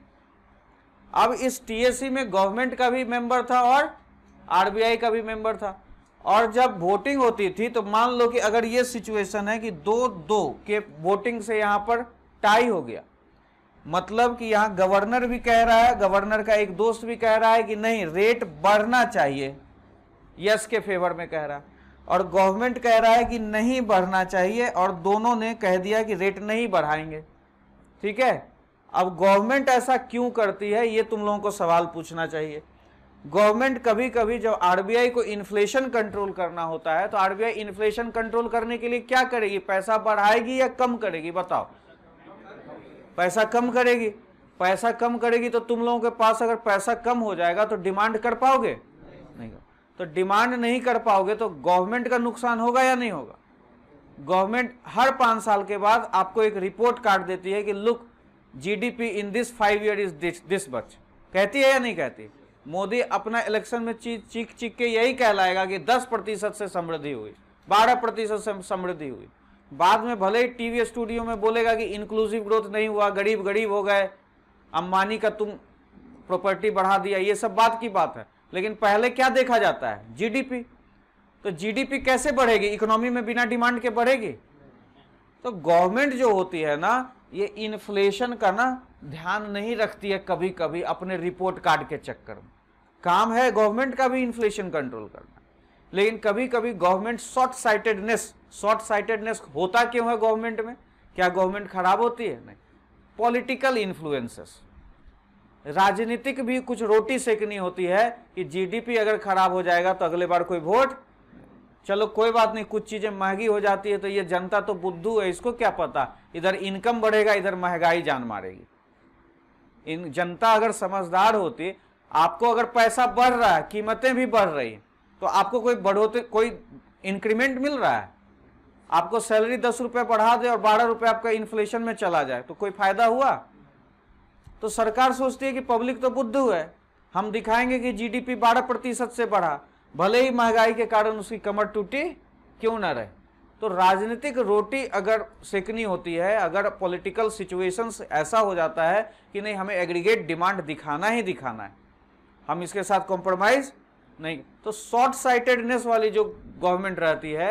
अब इस टीएससी में गवर्नमेंट का भी मेंबर था और आरबीआई का भी मेंबर था और जब वोटिंग होती थी तो मान लो कि अगर ये सिचुएशन है कि दो दो के वोटिंग से यहाँ पर टाई हो गया मतलब कि यहाँ गवर्नर भी कह रहा है गवर्नर का एक दोस्त भी कह रहा है कि नहीं रेट बढ़ना चाहिए यस के फेवर में कह रहा है और गवर्नमेंट कह रहा है कि नहीं बढ़ना चाहिए और दोनों ने कह दिया कि रेट नहीं बढ़ाएंगे ठीक है अब गवर्नमेंट ऐसा क्यों करती है ये तुम लोगों को सवाल पूछना चाहिए गवर्नमेंट कभी कभी जब आरबीआई को इन्फ्लेशन कंट्रोल करना होता है तो आरबीआई इन्फ्लेशन कंट्रोल करने के लिए क्या करेगी पैसा बढ़ाएगी या कम करेगी बताओ पैसा कम करेगी पैसा कम करेगी तो तुम लोगों के पास अगर पैसा कम हो जाएगा तो डिमांड कर पाओगे नहीं तो डिमांड नहीं कर पाओगे तो गवर्नमेंट का नुकसान होगा या नहीं होगा गवर्नमेंट हर पाँच साल के बाद आपको एक रिपोर्ट कार्ड देती है कि look GDP in this five year is this this बच कहती है या नहीं कहती मोदी अपना इलेक्शन में चीख चीख चीख के यही कहलाएगा कि 10 प्रतिशत से समृद्धि हुई 12 प्रतिशत से समृद्धि हुई बाद में भले ही टीवी स्टूडियो में बोलेगा कि इंक्लूसिव ग्रोथ नहीं हुआ गरीब गरीब हो गए अंबानी का तुम प्रॉपर्टी बढ़ा दिया ये सब बात की बात है लेकिन पहले क्या देखा जाता है जीडीपी तो जीडीपी कैसे बढ़ेगी इकोनॉमी में बिना डिमांड के बढ़ेगी तो गवर्नमेंट जो होती है ना ये इन्फ्लेशन का ना ध्यान नहीं रखती है कभी कभी अपने रिपोर्ट कार्ड के चक्कर में काम है गवर्नमेंट का भी इन्फ्लेशन कंट्रोल करना लेकिन कभी कभी government short sightedness short sightedness होता क्यों है गवर्नमेंट में क्या गवर्नमेंट खराब होती है नहीं पॉलिटिकल इन्फ्लुएंसेस राजनीतिक भी कुछ रोटी सेकनी होती है कि जीडीपी अगर खराब हो जाएगा तो अगले बार कोई वोट चलो कोई बात नहीं कुछ चीज़ें महंगी हो जाती है तो ये जनता तो बुद्धू है इसको क्या पता इधर इनकम बढ़ेगा इधर महंगाई जान मारेगी इन जनता अगर समझदार होती आपको अगर पैसा बढ़ रहा है कीमतें भी बढ़ रही तो आपको कोई बढ़ोते कोई इंक्रीमेंट मिल रहा है आपको सैलरी दस रुपये बढ़ा दे और बारह रुपये आपका इन्फ्लेशन में चला जाए तो कोई फायदा हुआ तो सरकार सोचती है कि पब्लिक तो बुद्धू है हम दिखाएंगे कि जीडीपी बारह प्रतिशत से बढ़ा भले ही महंगाई के कारण उसकी कमर टूटी क्यों ना रहे तो राजनीतिक रोटी अगर सेकनी होती है अगर पॉलिटिकल सिचुएशंस ऐसा हो जाता है कि नहीं हमें एग्रीगेट डिमांड दिखाना ही दिखाना है हम इसके साथ कॉम्प्रोमाइज नहीं तो शॉर्ट साइटेडनेस वाली जो गवर्नमेंट रहती है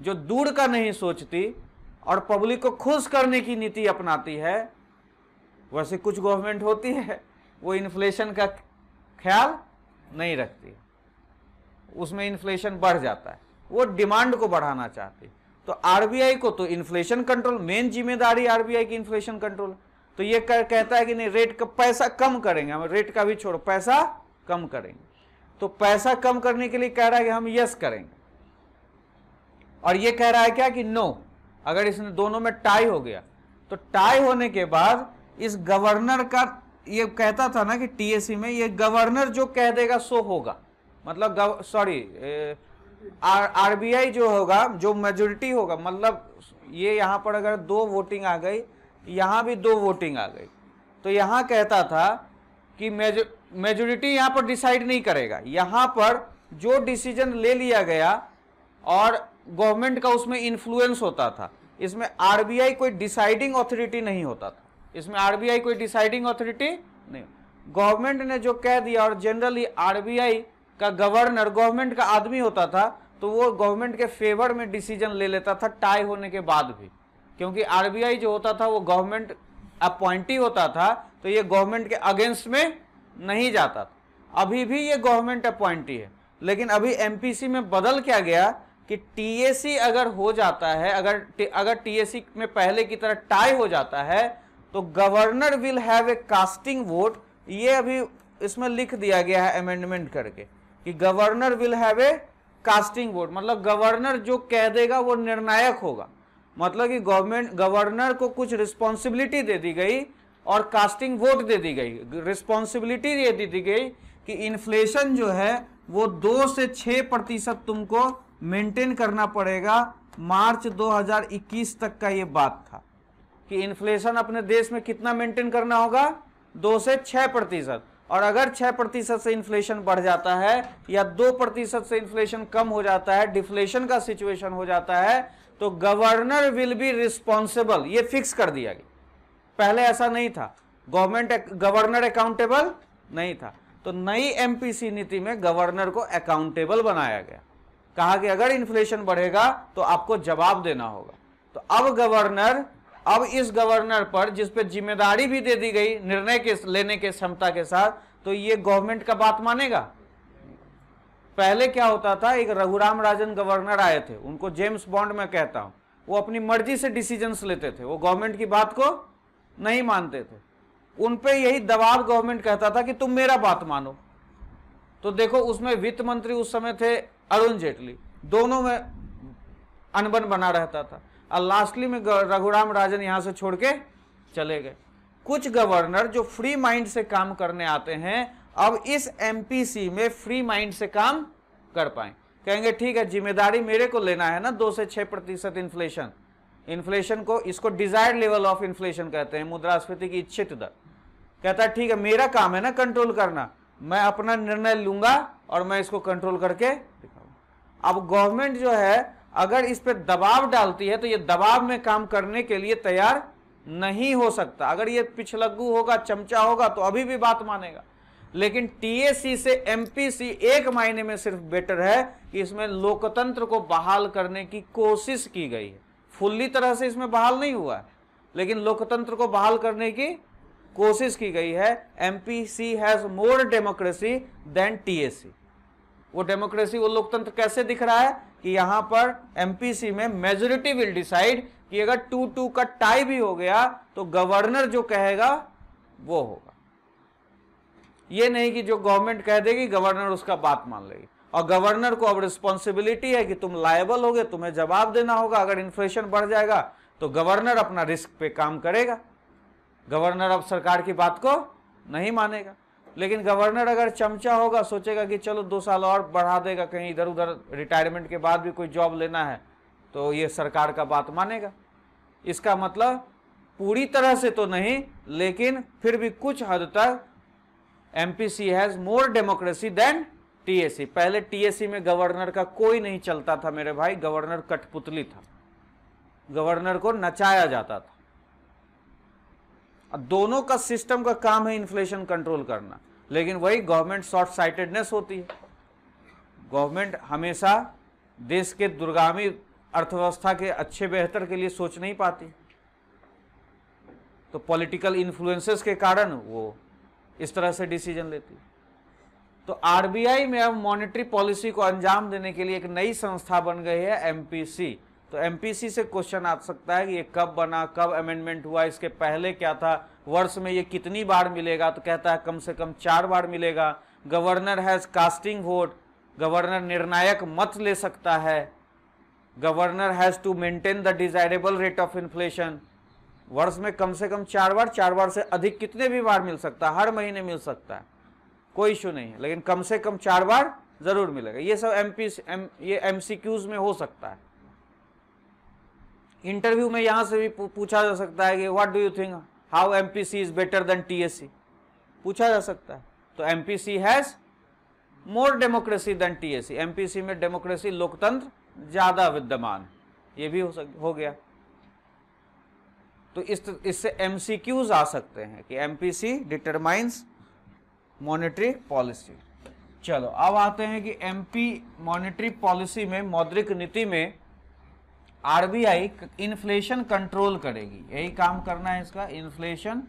जो दूर का नहीं सोचती और पब्लिक को खुश करने की नीति अपनाती है वैसे कुछ गवर्नमेंट होती है वो इन्फ्लेशन का ख्याल नहीं रखती उसमें इन्फ्लेशन बढ़ जाता है वो डिमांड को बढ़ाना चाहती तो आरबीआई को तो इन्फ्लेशन कंट्रोल मेन जिम्मेदारी आरबीआई की इन्फ्लेशन कंट्रोल तो ये कर, कहता है कि नहीं रेट का पैसा कम करेंगे हम रेट का भी छोड़ो पैसा कम करेंगे तो पैसा कम करने के लिए कह रहा है कि हम यस करेंगे और ये कह रहा है क्या कि नो अगर इसने दोनों में टाई हो गया तो टाई होने के बाद इस गवर्नर का ये कहता था ना कि टीएससी में ये गवर्नर जो कह देगा सो होगा मतलब सॉरी आर आरबीआई जो होगा जो मेजोरिटी होगा मतलब ये यहाँ पर अगर दो वोटिंग आ गई यहाँ भी दो वोटिंग आ गई तो यहाँ कहता था कि मेजो मेजोरिटी यहाँ पर डिसाइड नहीं करेगा यहाँ पर जो डिसीजन ले लिया गया और गवर्नमेंट का उसमें इन्फ्लुएंस होता था इसमें आरबीआई कोई डिसाइडिंग अथॉरिटी नहीं होता था इसमें आरबीआई कोई डिसाइडिंग अथॉरिटी नहीं गवर्नमेंट ने जो कह दिया और जनरली आरबीआई का गवर्नर गवर्नमेंट का आदमी होता था तो वो गवर्नमेंट के फेवर में डिसीजन ले लेता था टाई होने के बाद भी क्योंकि आरबीआई जो होता था वो गवर्नमेंट अपॉइंटी होता था तो ये गवर्नमेंट के अगेंस्ट में नहीं जाता था अभी भी ये गवर्नमेंट अपॉइंटी है लेकिन अभी एम में बदल क्या गया कि टी अगर हो जाता है अगर अगर टी में पहले की तरह टाई हो जाता है तो governor will have a casting vote ये अभी इसमें लिख दिया गया है अमेंडमेंट करके कि governor will have a casting vote मतलब गवर्नर जो कह देगा वो निर्णायक होगा मतलब कि गवर्नमेंट गवर्नर को कुछ रिस्पॉन्सिबिलिटी दे दी गई और कास्टिंग वोट दे दी गई रिस्पॉन्सिबिलिटी ये दे दी गई कि इन्फ्लेशन जो है वो दो से छः प्रतिशत तुमको मेंटेन करना पड़ेगा मार्च 2021 तक का ये बात था कि इन्फ्लेशन अपने देश में कितना मेंटेन करना होगा दो से छः प्रतिशत और अगर छः प्रतिशत से इन्फ्लेशन बढ़ जाता है या दो प्रतिशत से इन्फ्लेशन कम हो जाता है डिफ्लेशन का सिचुएशन हो जाता है तो गवर्नर विल बी रिस्पॉन्सिबल ये फिक्स कर दिया गया पहले ऐसा नहीं था गवर्नमेंट गवर्नर अकाउंटेबल नहीं था तो नई एमपीसी नीति में गवर्नर को अकाउंटेबल बनाया गया कहा कि अगर इन्फ्लेशन बढ़ेगा तो आपको जवाब देना होगा तो अब गवर्नर अब इस गवर्नर पर जिस पे जिम्मेदारी भी दे दी गई निर्णय के लेने के क्षमता के साथ तो ये गवर्नमेंट का बात मानेगा पहले क्या होता था एक रघुराम राजन गवर्नर आए थे उनको जेम्स बॉन्ड में कहता हूँ वो अपनी मर्जी से डिसीजंस लेते थे वो गवर्नमेंट की बात को नहीं मानते थे उन पे यही दबाव गवर्नमेंट कहता था कि तुम मेरा बात मानो तो देखो उसमें वित्त मंत्री उस समय थे अरुण जेटली दोनों में अनबन बना रहता था और लास्टली में रघुराम राजन यहाँ से छोड़ के चले गए कुछ गवर्नर जो फ्री माइंड से काम करने आते हैं अब इस एमपीसी में फ्री माइंड से काम कर पाए कहेंगे ठीक है जिम्मेदारी मेरे को लेना है ना दो से छः प्रतिशत इन्फ्लेशन इन्फ्लेशन को इसको डिजायर लेवल ऑफ इन्फ्लेशन कहते हैं मुद्रास्फीति की इच्छित दर कहता है ठीक है मेरा काम है ना कंट्रोल करना मैं अपना निर्णय लूंगा और मैं इसको कंट्रोल करके दिखाऊंगा अब गवर्नमेंट जो है अगर इस पर दबाव डालती है तो ये दबाव में काम करने के लिए तैयार नहीं हो सकता अगर ये पिछलग्गू होगा चमचा होगा तो अभी भी बात मानेगा लेकिन टीएसी से एमपीसी एक मायने में सिर्फ बेटर है कि इसमें लोकतंत्र को बहाल करने की कोशिश की गई है फुल्ली तरह से इसमें बहाल नहीं हुआ है लेकिन लोकतंत्र को बहाल करने की कोशिश की गई है MPC has more democracy than TAC वो डेमोक्रेसी वो लोकतंत्र कैसे दिख रहा है कि यहां पर एमपीसी में मेजोरिटी विल डिसाइड कि अगर टू टू का टाई भी हो गया तो गवर्नर जो कहेगा वो होगा ये नहीं कि जो गवर्नमेंट कह देगी गवर्नर उसका बात मान लेगी और गवर्नर को अब रिस्पॉन्सिबिलिटी है कि तुम लायबल होगे तुम्हें जवाब देना होगा अगर इन्फ्लेशन बढ़ जाएगा तो गवर्नर अपना रिस्क पे काम करेगा गवर्नर अब सरकार की बात को नहीं मानेगा लेकिन गवर्नर अगर चमचा होगा सोचेगा कि चलो दो साल और बढ़ा देगा कहीं इधर उधर रिटायरमेंट के बाद भी कोई जॉब लेना है तो ये सरकार का बात मानेगा इसका मतलब पूरी तरह से तो नहीं लेकिन फिर भी कुछ हद तक M P C has more democracy than C पहले टीएससी में गवर्नर का कोई नहीं चलता था मेरे भाई गवर्नर कठपुतली था गवर्नर को नचाया जाता था दोनों का सिस्टम का काम है इन्फ्लेशन कंट्रोल करना लेकिन वही गवर्नमेंट शॉर्ट साइटेडनेस होती है गवर्नमेंट हमेशा देश के दुर्गामी अर्थव्यवस्था के अच्छे बेहतर के लिए सोच नहीं पाती तो पॉलिटिकल इन्फ्लुएंसेस के कारण वो इस तरह से डिसीजन लेती तो आरबीआई में अब मॉनेटरी पॉलिसी को अंजाम देने के लिए एक नई संस्था बन गई है एमपीसी तो एमपीसी से क्वेश्चन आ सकता है कि ये कब बना कब अमेंडमेंट हुआ इसके पहले क्या था वर्ष में ये कितनी बार मिलेगा तो कहता है कम से कम चार बार मिलेगा governor has casting vote governor निर्णायक मत ले सकता है governor has to maintain the desirable rate of inflation वर्ष में कम से कम चार बार चार बार से अधिक कितने भी बार मिल सकता है हर महीने मिल सकता है कोई इशू नहीं है लेकिन कम से कम चार बार ज़रूर मिलेगा ये सब एम पी एम ये एम में हो सकता है इंटरव्यू में यहाँ से भी पूछा जा सकता है कि what do you think how M P C is better than T S C पूछा जा सकता है तो M P C has more democracy than T S C M P C में डेमोक्रेसी लोकतंत्र ज्यादा विद्यमान ये भी हो सक हो गया तो इस इससे एम सी क्यूज आ सकते हैं कि M P C determines monetary policy चलो अब आते हैं कि एमपी मॉनेटरी पॉलिसी में मौद्रिक नीति में आरबीआई इन्फ्लेशन कंट्रोल करेगी यही काम करना है इसका इन्फ्लेशन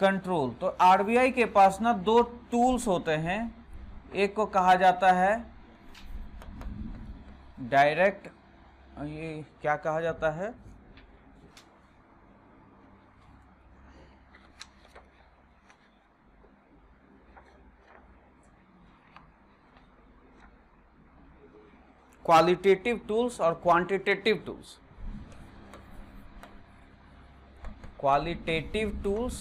कंट्रोल तो आरबीआई के पास ना दो टूल्स होते हैं एक को कहा जाता है डायरेक्ट ये क्या कहा जाता है qualitative tools or quantitative tools qualitative tools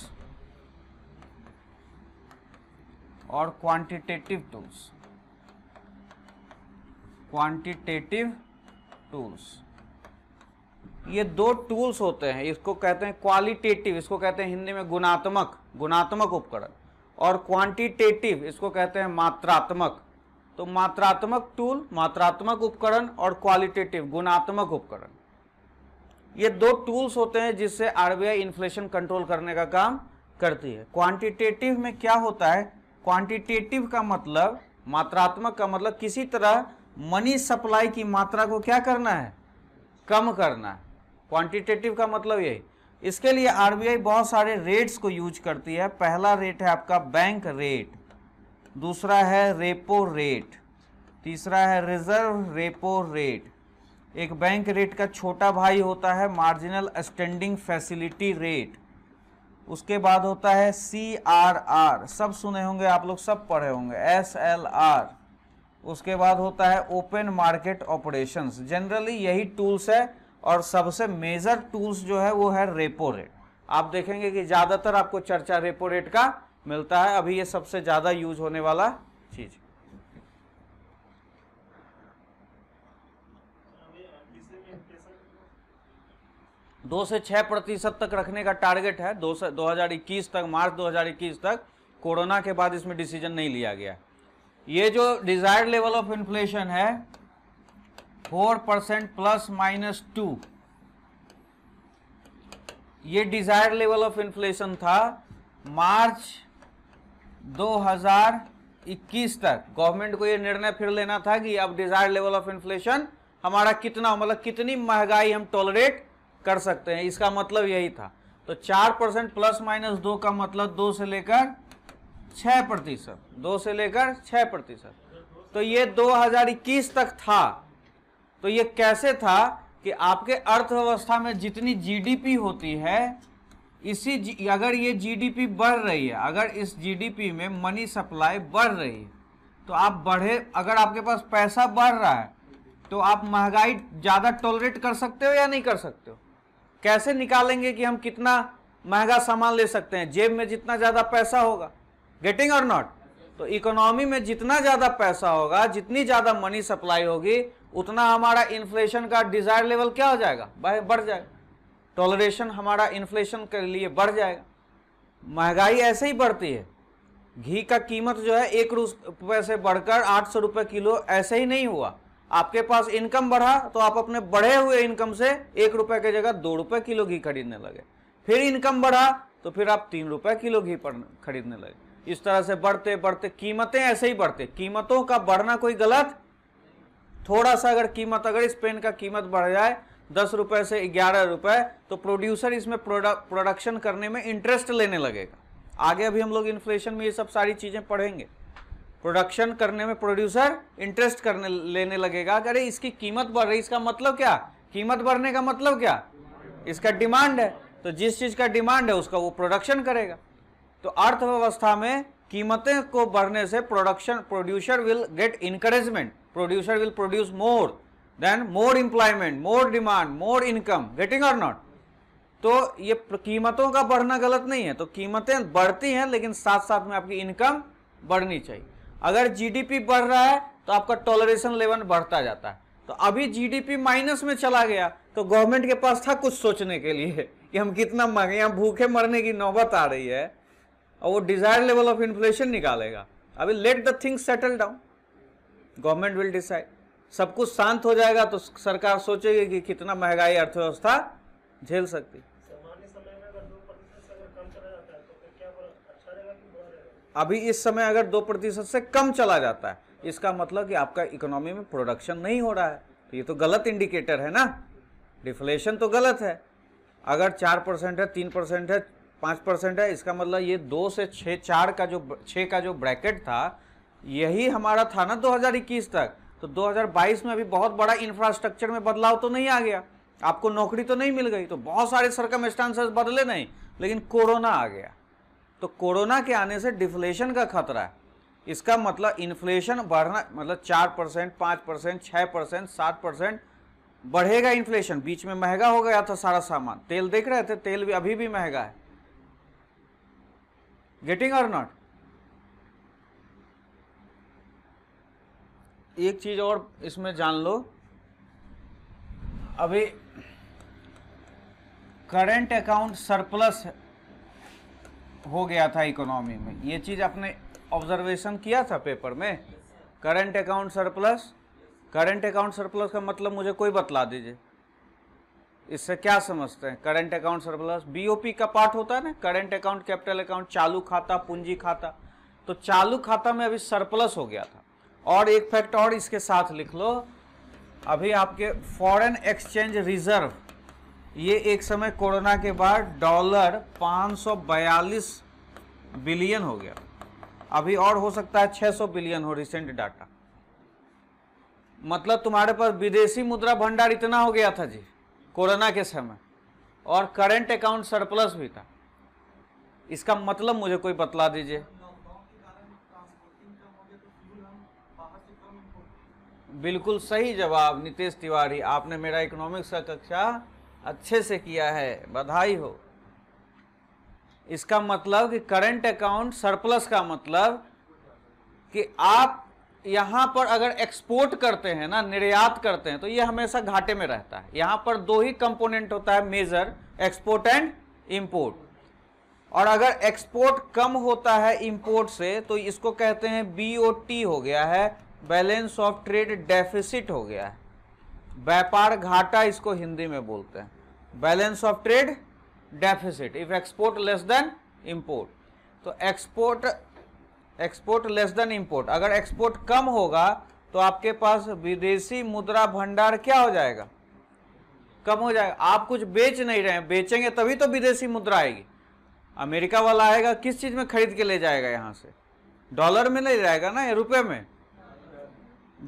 or quantitative tools quantitative tools ये दो टूल्स होते हैं इसको कहते हैं क्वालिटेटिव इसको कहते हैं हिंदी में गुणात्मक गुणात्मक उपकरण और क्वांटिटेटिव इसको कहते हैं मात्रात्मक तो मात्रात्मक टूल मात्रात्मक उपकरण और क्वालिटेटिव गुणात्मक उपकरण ये दो टूल्स होते हैं जिससे आरबीआई इन्फ्लेशन कंट्रोल करने का काम करती है क्वांटिटेटिव में क्या होता है क्वांटिटेटिव का मतलब मात्रात्मक का मतलब किसी तरह मनी सप्लाई की मात्रा को क्या करना है कम करना है क्वांटिटेटिव का मतलब यही इसके लिए आरबीआई बहुत सारे रेट्स को यूज करती है पहला रेट है आपका बैंक रेट दूसरा है रेपो रेट तीसरा है रिजर्व रेपो रेट एक बैंक रेट का छोटा भाई होता है मार्जिनल स्टैंडिंग फैसिलिटी रेट उसके बाद होता है सी आर आर सब सुने होंगे आप लोग सब पढ़े होंगे एस एल आर उसके बाद होता है ओपन मार्केट ऑपरेशंस जनरली यही टूल्स है और सबसे मेजर टूल्स जो है वो है रेपो रेट आप देखेंगे कि ज़्यादातर आपको चर्चा रेपो रेट का मिलता है अभी ये सबसे ज़्यादा यूज होने वाला चीज़ दो से छः प्रतिशत तक रखने का टारगेट है दो से इक्कीस तक मार्च दो हजार इक्कीस तक कोरोना के बाद इसमें डिसीजन नहीं लिया गया ये जो डिजायर्ड लेवल ऑफ इन्फ्लेशन है four percent plus minus two ये डिजायर्ड लेवल ऑफ इन्फ्लेशन था मार्च 2021 तक गवर्नमेंट को यह निर्णय फिर लेना था कि अब डिजायर लेवल ऑफ इन्फ्लेशन हमारा कितना मतलब कितनी महंगाई हम टॉलरेट कर सकते हैं इसका मतलब यही था तो चार परसेंट प्लस माइनस दो का मतलब दो से लेकर छः प्रतिशत दो से लेकर छः प्रतिशत तो ये 2021 तक था तो ये कैसे था कि आपके अर्थव्यवस्था में जितनी जीडीपी होती है इसी अगर ये जीडीपी बढ़ रही है अगर इस जीडीपी में मनी सप्लाई बढ़ रही है तो आप बढ़े अगर आपके पास पैसा बढ़ रहा है तो आप महंगाई ज़्यादा टॉलरेट कर सकते हो या नहीं कर सकते हो कैसे निकालेंगे कि हम कितना महंगा सामान ले सकते हैं जेब में जितना ज़्यादा पैसा होगा गेटिंग और नॉट तो इकोनॉमी में जितना ज़्यादा पैसा होगा जितनी ज़्यादा मनी सप्लाई होगी उतना हमारा इन्फ्लेशन का डिज़ायर लेवल क्या हो जाएगा बढ़ जाएगा टॉलरेशन हमारा इन्फ्लेशन के लिए बढ़ जाएगा महंगाई ऐसे ही बढ़ती है घी का कीमत जो है एक रुपये से बढ़कर आठ सौ रुपये किलो ऐसे ही नहीं हुआ आपके पास इनकम बढ़ा तो आप अपने बढ़े हुए इनकम से एक रुपये की जगह दो रुपये किलो घी खरीदने लगे फिर इनकम बढ़ा तो फिर आप तीन रुपये किलो घी खरीदने लगे इस तरह से बढ़ते बढ़ते कीमतें ऐसे ही बढ़ते कीमतों का बढ़ना कोई गलत थोड़ा सा अगर कीमत अगर इस पेन का कीमत बढ़ जाए दस रुपये से ग्यारह रुपये तो प्रोड्यूसर इसमें प्रोडक्शन करने में इंटरेस्ट लेने लगेगा आगे अभी हम लोग इन्फ्लेशन में ये सब सारी चीज़ें पढ़ेंगे प्रोडक्शन करने में प्रोड्यूसर इंटरेस्ट करने लेने लगेगा अरे इसकी कीमत बढ़ रही इसका मतलब क्या कीमत बढ़ने का मतलब क्या इसका डिमांड है तो जिस चीज़ का डिमांड है उसका वो प्रोडक्शन करेगा तो अर्थव्यवस्था में कीमतें को बढ़ने से production producer will get encouragement producer will produce more then more employment more demand more income getting और नॉट तो ये कीमतों का बढ़ना गलत नहीं है तो कीमतें बढ़ती हैं लेकिन साथ साथ में आपकी इनकम बढ़नी चाहिए अगर जीडीपी बढ़ रहा है तो आपका टॉलरेशन लेवल बढ़ता जाता है तो अभी जीडीपी माइनस में चला गया तो गवर्नमेंट के पास था कुछ सोचने के लिए कि हम कितना मांगे यहाँ भूखे मरने की नौबत आ रही है और वो डिजायर लेवल ऑफ इन्फ्लेशन निकालेगा अभी let the thing settle down government will decide सब कुछ शांत हो जाएगा तो सरकार सोचेगी कि कितना महंगाई अर्थव्यवस्था झेल सकती तो अच्छा अभी इस समय अगर दो प्रतिशत से कम चला जाता है इसका मतलब कि आपका इकोनॉमी में प्रोडक्शन नहीं हो रहा है तो ये तो गलत इंडिकेटर है ना डिफ्लेशन तो गलत है अगर चार परसेंट है तीन परसेंट है पाँच परसेंट है इसका मतलब ये दो से छः चार का जो छः का जो ब्रैकेट था यही हमारा था ना 2021 तक तो 2022 में अभी बहुत बड़ा इंफ्रास्ट्रक्चर में बदलाव तो नहीं आ गया आपको नौकरी तो नहीं मिल गई तो बहुत सारे सरकम बदले नहीं लेकिन कोरोना आ गया तो कोरोना के आने से डिफ्लेशन का खतरा है इसका मतलब इन्फ्लेशन बढ़ना मतलब चार परसेंट पाँच परसेंट छः परसेंट सात परसेंट बढ़ेगा इन्फ्लेशन बीच में महंगा हो गया था सारा सामान तेल देख रहे थे तेल भी अभी भी महंगा है गेटिंग और नॉट एक चीज़ और इसमें जान लो अभी करंट अकाउंट सरप्लस हो गया था इकोनॉमी में ये चीज़ आपने ऑब्जर्वेशन किया था पेपर में current account surplus current account surplus का मतलब मुझे कोई बतला दीजिए इससे क्या समझते हैं करंट अकाउंट सरप्लस बीओपी का पार्ट होता है ना करंट अकाउंट कैपिटल अकाउंट चालू खाता पूंजी खाता तो चालू खाता में अभी सरप्लस हो गया था और एक फैक्ट और इसके साथ लिख लो अभी आपके फॉरेन एक्सचेंज रिजर्व ये एक समय कोरोना के बाद डॉलर 542 बिलियन हो गया अभी और हो सकता है 600 बिलियन हो रिसेंट डाटा मतलब तुम्हारे पास विदेशी मुद्रा भंडार इतना हो गया था जी कोरोना के समय और करंट अकाउंट सरप्लस भी था इसका मतलब मुझे कोई बतला दीजिए बिल्कुल सही जवाब नितेश तिवारी आपने मेरा इकोनॉमिक्स का कक्षा अच्छे से किया है बधाई हो इसका मतलब कि करंट अकाउंट सरप्लस का मतलब कि आप यहाँ पर अगर एक्सपोर्ट करते हैं ना निर्यात करते हैं तो ये हमेशा घाटे में रहता है यहाँ पर दो ही कंपोनेंट होता है मेजर एक्सपोर्ट एंड इंपोर्ट और अगर एक्सपोर्ट कम होता है इंपोर्ट से तो इसको कहते हैं बीओटी हो गया है बैलेंस ऑफ ट्रेड डेफिसिट हो गया है व्यापार घाटा इसको हिंदी में बोलते हैं balance of trade deficit if export less than import तो export export less than import अगर एक्सपोर्ट कम होगा तो आपके पास विदेशी मुद्रा भंडार क्या हो जाएगा कम हो जाएगा आप कुछ बेच नहीं रहे हैं बेचेंगे तभी तो विदेशी मुद्रा आएगी अमेरिका वाला आएगा किस चीज़ में खरीद के ले जाएगा यहाँ से डॉलर में ले जाएगा ना रुपए रुपये में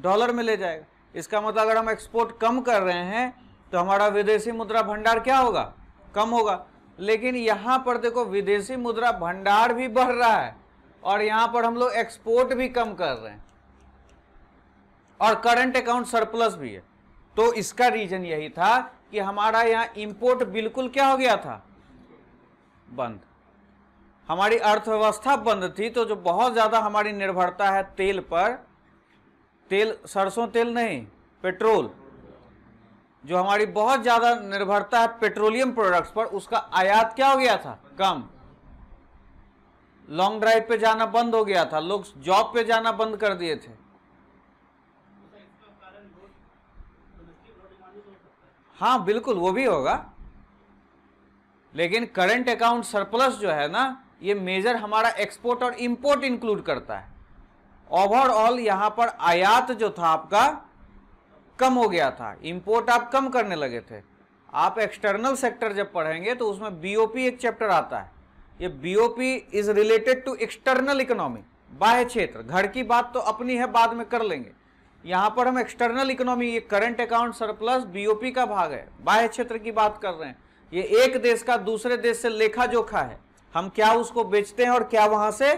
डॉलर में ले जाएगा इसका मतलब अगर हम एक्सपोर्ट कम कर रहे हैं तो हमारा विदेशी मुद्रा भंडार क्या होगा कम होगा लेकिन यहाँ पर देखो विदेशी मुद्रा भंडार भी बढ़ रहा है और यहाँ पर हम लोग एक्सपोर्ट भी कम कर रहे हैं और करंट अकाउंट सरप्लस भी है तो इसका रीजन यही था कि हमारा यहाँ इंपोर्ट बिल्कुल क्या हो गया था बंद हमारी अर्थव्यवस्था बंद थी तो जो बहुत ज़्यादा हमारी निर्भरता है तेल पर तेल सरसों तेल नहीं पेट्रोल जो हमारी बहुत ज़्यादा निर्भरता है पेट्रोलियम प्रोडक्ट्स पर उसका आयात क्या हो गया था कम लॉन्ग ड्राइव पे जाना बंद हो गया था लोग जॉब पे जाना बंद कर दिए थे हाँ बिल्कुल वो भी होगा लेकिन करंट अकाउंट सरप्लस जो है ना ये मेजर हमारा एक्सपोर्ट और इंपोर्ट इंक्लूड करता है ओवरऑल यहां पर आयात जो था आपका कम हो गया था इंपोर्ट आप कम करने लगे थे आप एक्सटर्नल सेक्टर जब पढ़ेंगे तो उसमें बीओपी एक चैप्टर आता है ये BOP is related to external economy बाह्य क्षेत्र घर की बात तो अपनी है बाद में कर लेंगे यहाँ पर हम एक्सटर्नल इकोनॉमी ये करंट अकाउंट सरप्लस बीओपी का भाग है बाह्य क्षेत्र की बात कर रहे हैं ये एक देश का दूसरे देश से लेखा जोखा है हम क्या उसको बेचते हैं और क्या वहां से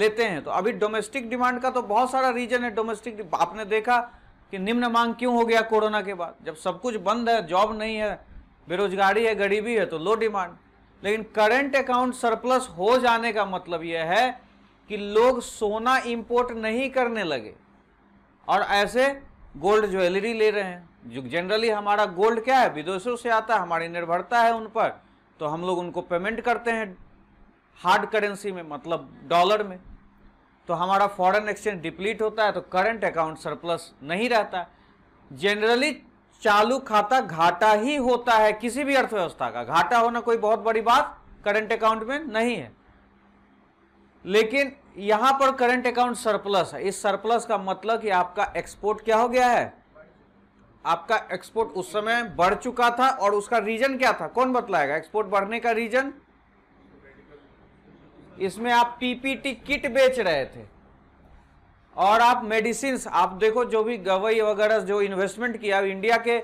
लेते हैं तो अभी डोमेस्टिक डिमांड का तो बहुत सारा रीजन है डोमेस्टिक आपने देखा कि निम्न मांग क्यों हो गया कोरोना के बाद जब सब कुछ बंद है जॉब नहीं है बेरोजगारी है गरीबी है तो लो डिमांड लेकिन करेंट अकाउंट सरप्लस हो जाने का मतलब यह है कि लोग सोना इंपोर्ट नहीं करने लगे और ऐसे गोल्ड ज्वेलरी ले रहे हैं जो जनरली हमारा गोल्ड क्या है विदेशों से आता है हमारी निर्भरता है उन पर तो हम लोग उनको पेमेंट करते हैं हार्ड करेंसी में मतलब डॉलर में तो हमारा फॉरेन एक्सचेंज डिप्लीट होता है तो करंट अकाउंट सरप्लस नहीं रहता जनरली चालू खाता घाटा ही होता है किसी भी अर्थव्यवस्था का घाटा होना कोई बहुत बड़ी बात करंट अकाउंट में नहीं है लेकिन यहां पर करंट अकाउंट सरप्लस है इस सरप्लस का मतलब कि आपका एक्सपोर्ट क्या हो गया है आपका एक्सपोर्ट उस समय बढ़ चुका था और उसका रीजन क्या था कौन बतलाएगा एक्सपोर्ट बढ़ने का रीजन इसमें आप पीपीटी किट बेच रहे थे और आप मेडिसिन आप देखो जो भी गवई वगैरह जो इन्वेस्टमेंट किया इंडिया के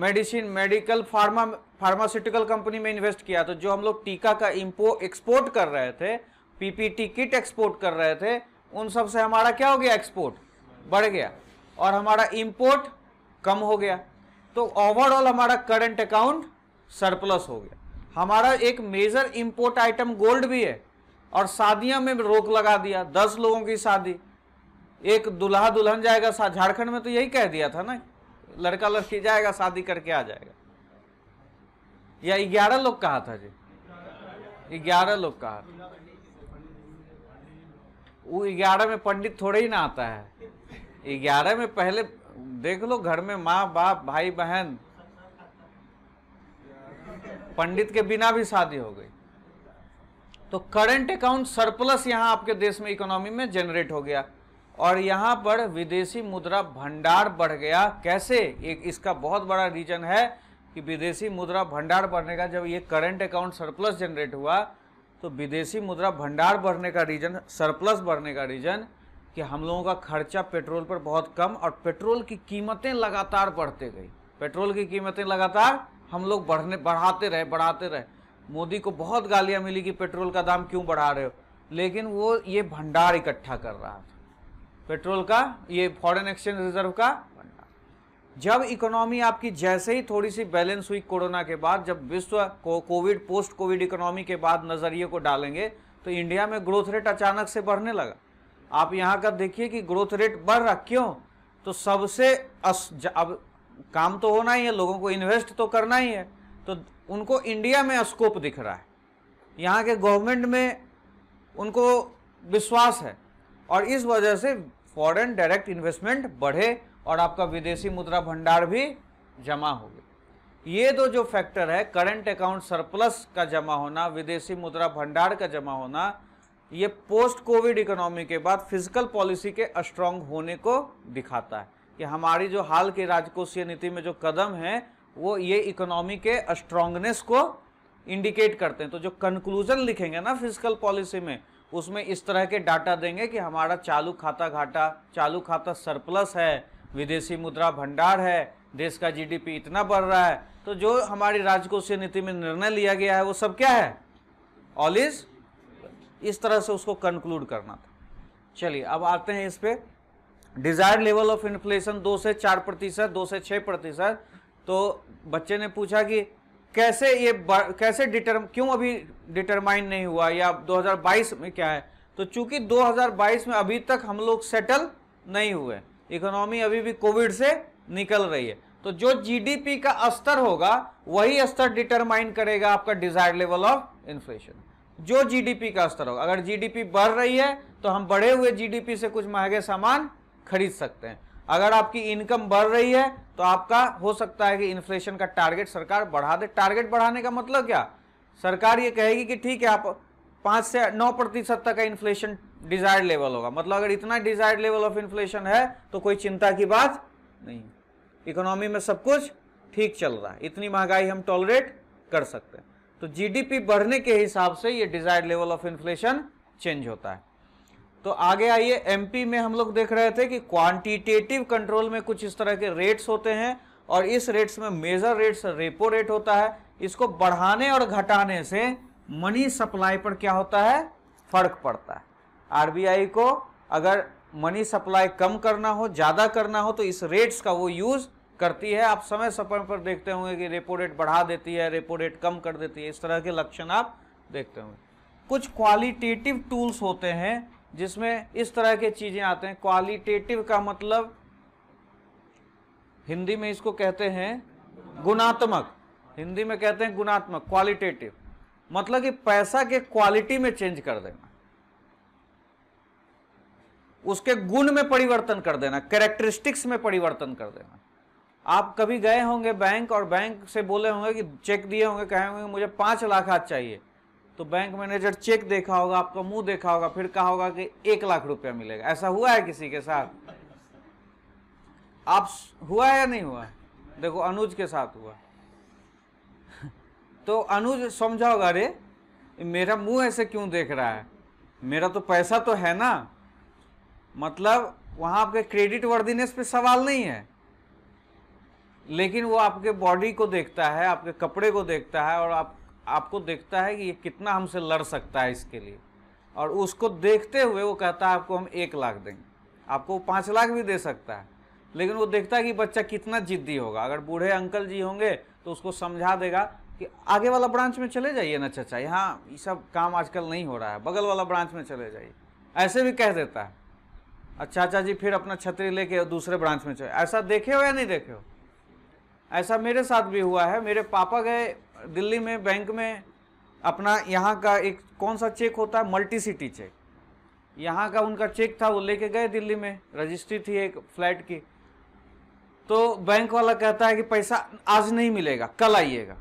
medicine medical pharma pharmaceutical company में इन्वेस्ट किया तो जो हम लोग टीका का इम्पो एक्सपोर्ट कर रहे थे पीपीटी किट एक्सपोर्ट कर रहे थे उन सब से हमारा क्या हो गया एक्सपोर्ट बढ़ गया और हमारा इम्पोर्ट कम हो गया तो ओवरऑल हमारा करंट अकाउंट सरप्लस हो गया हमारा एक मेजर इंपोर्ट आइटम गोल्ड भी है और शादियां में रोक लगा दिया दस लोगों की शादी एक दुल्हा दुल्हन जाएगा झारखंड में तो यही कह दिया था ना लड़का लड़की जाएगा शादी करके आ जाएगा या ग्यारह लोग कहा था जी ग्यारह लोग कहा था वो ग्यारह में पंडित थोड़े ही ना आता है ग्यारह में पहले देख लो घर में माँ बाप भाई बहन पंडित के बिना भी शादी हो गई तो करंट अकाउंट सरप्लस यहाँ आपके देश में इकोनॉमी में जनरेट हो गया और यहाँ पर विदेशी मुद्रा भंडार बढ़ गया कैसे एक इसका बहुत बड़ा रीजन है कि विदेशी मुद्रा भंडार बढ़ने का जब ये करंट अकाउंट सरप्लस जनरेट हुआ तो विदेशी मुद्रा भंडार बढ़ने का रीजन सरप्लस बढ़ने का रीजन कि हम लोगों का खर्चा पेट्रोल पर बहुत कम और पेट्रोल की कीमतें लगातार बढ़ते गई पेट्रोल की कीमतें लगातार हम लोग बढ़ने बढ़ाते रहे बढ़ाते रहे मोदी को बहुत गालियाँ मिली कि पेट्रोल का दाम क्यों बढ़ा रहे हो लेकिन वो ये भंडार इकट्ठा कर रहा था पेट्रोल का ये फॉरेन एक्सचेंज रिजर्व का भंडार जब इकोनॉमी आपकी जैसे ही थोड़ी सी बैलेंस हुई कोरोना के बाद जब विश्व को कोविड पोस्ट कोविड इकोनॉमी के बाद नज़रिए को डालेंगे तो इंडिया में ग्रोथ रेट अचानक से बढ़ने लगा आप यहाँ का देखिए कि ग्रोथ रेट बढ़ रहा क्यों तो सबसे अब काम तो होना ही है लोगों को इन्वेस्ट तो करना ही है तो उनको इंडिया में स्कोप दिख रहा है यहाँ के गवर्नमेंट में उनको विश्वास है और इस वजह से फॉरेन डायरेक्ट इन्वेस्टमेंट बढ़े और आपका विदेशी मुद्रा भंडार भी जमा हो गया ये दो जो फैक्टर है करंट अकाउंट सरप्लस का जमा होना विदेशी मुद्रा भंडार का जमा होना ये पोस्ट कोविड इकोनॉमी के बाद फिजिकल पॉलिसी के स्ट्रांग होने को दिखाता है कि हमारी जो हाल की राजकोषीय नीति में जो कदम है वो ये इकोनॉमी के स्ट्रांगनेस को इंडिकेट करते हैं तो जो कंक्लूजन लिखेंगे ना फिजिकल पॉलिसी में उसमें इस तरह के डाटा देंगे कि हमारा चालू खाता घाटा चालू खाता सरप्लस है विदेशी मुद्रा भंडार है देश का जीडीपी इतना बढ़ रहा है तो जो हमारी राजकोषीय नीति में निर्णय लिया गया है वो सब क्या है ऑल इज इस तरह से उसको कंक्लूड करना था चलिए अब आते हैं इस पर डिजायर लेवल ऑफ इन्फ्लेशन दो से चार प्रतिशत दो से छः प्रतिशत तो बच्चे ने पूछा कि कैसे ये कैसे डिटर क्यों अभी डिटरमाइन नहीं हुआ या 2022 में क्या है तो चूंकि 2022 में अभी तक हम लोग सेटल नहीं हुए इकोनॉमी अभी भी कोविड से निकल रही है तो जो जीडीपी का स्तर होगा वही स्तर डिटरमाइन करेगा आपका डिजायर लेवल ऑफ इन्फ्लेशन जो जीडीपी का स्तर होगा अगर जीडीपी बढ़ रही है तो हम बढ़े हुए जीडीपी से कुछ महंगे सामान खरीद सकते हैं अगर आपकी इनकम बढ़ रही है तो आपका हो सकता है कि इन्फ्लेशन का टारगेट सरकार बढ़ा दे टारगेट बढ़ाने का मतलब क्या सरकार ये कहेगी कि ठीक है आप पाँच से नौ प्रतिशत तक का इन्फ्लेशन डिजायर्ड लेवल होगा मतलब अगर इतना डिजायर्ड लेवल ऑफ इन्फ्लेशन है तो कोई चिंता की बात नहीं इकोनॉमी में सब कुछ ठीक चल रहा है इतनी महंगाई हम टॉलरेट कर सकते हैं तो जीडीपी बढ़ने के हिसाब से ये desired level of inflation change होता है तो आगे आइए एमपी में हम लोग देख रहे थे कि क्वांटिटेटिव कंट्रोल में कुछ इस तरह के रेट्स होते हैं और इस रेट्स में मेजर रेट्स रेपो रेट होता है इसको बढ़ाने और घटाने से मनी सप्लाई पर क्या होता है फर्क पड़ता है आरबीआई को अगर मनी सप्लाई कम करना हो ज़्यादा करना हो तो इस रेट्स का वो यूज़ करती है आप समय समय पर देखते होंगे कि रेपो रेट बढ़ा देती है रेपो रेट कम कर देती है इस तरह के लक्षण आप देखते होंगे कुछ क्वालिटेटिव टूल्स होते हैं जिसमें इस तरह के चीज़ें आते हैं क्वालिटेटिव का मतलब हिंदी में इसको कहते हैं गुणात्मक हिंदी में कहते हैं गुणात्मक क्वालिटेटिव मतलब कि पैसा के क्वालिटी में चेंज कर देना उसके गुण में परिवर्तन कर देना कैरेक्टरिस्टिक्स में परिवर्तन कर देना आप कभी गए होंगे बैंक और बैंक से बोले होंगे कि चेक दिए होंगे कहे होंगे मुझे पांच लाख आज चाहिए तो बैंक मैनेजर चेक देखा होगा आपका मुंह देखा होगा फिर कहा होगा कि एक लाख रुपया मिलेगा ऐसा हुआ है किसी के साथ आप हुआ है या नहीं हुआ देखो अनुज के साथ हुआ तो अनुज समझा होगा अरे मेरा मुंह ऐसे क्यों देख रहा है मेरा तो पैसा तो है ना मतलब वहाँ आपके क्रेडिट वर्दीनेस पे सवाल नहीं है लेकिन वो आपके बॉडी को देखता है आपके कपड़े को देखता है और आप आपको देखता है कि ये कितना हमसे लड़ सकता है इसके लिए और उसको देखते हुए वो कहता है आपको हम एक लाख देंगे आपको वो पाँच लाख भी दे सकता है लेकिन वो देखता है कि बच्चा कितना जिद्दी होगा अगर बूढ़े अंकल जी होंगे तो उसको समझा देगा कि आगे वाला ब्रांच में चले जाइए ना चाचा यहाँ ये सब काम आजकल नहीं हो रहा है बगल वाला ब्रांच में चले जाइए ऐसे भी कह देता है और चाचा जी फिर अपना छतरी लेके दूसरे ब्रांच में चले ऐसा देखे हो या नहीं देखे हो ऐसा मेरे साथ भी हुआ है मेरे पापा गए दिल्ली में बैंक में अपना यहाँ का एक कौन सा चेक होता है मल्टी सिटी चेक यहाँ का उनका चेक था वो लेके गए दिल्ली में रजिस्ट्री थी एक फ्लैट की तो बैंक वाला कहता है कि पैसा आज नहीं मिलेगा कल आइएगा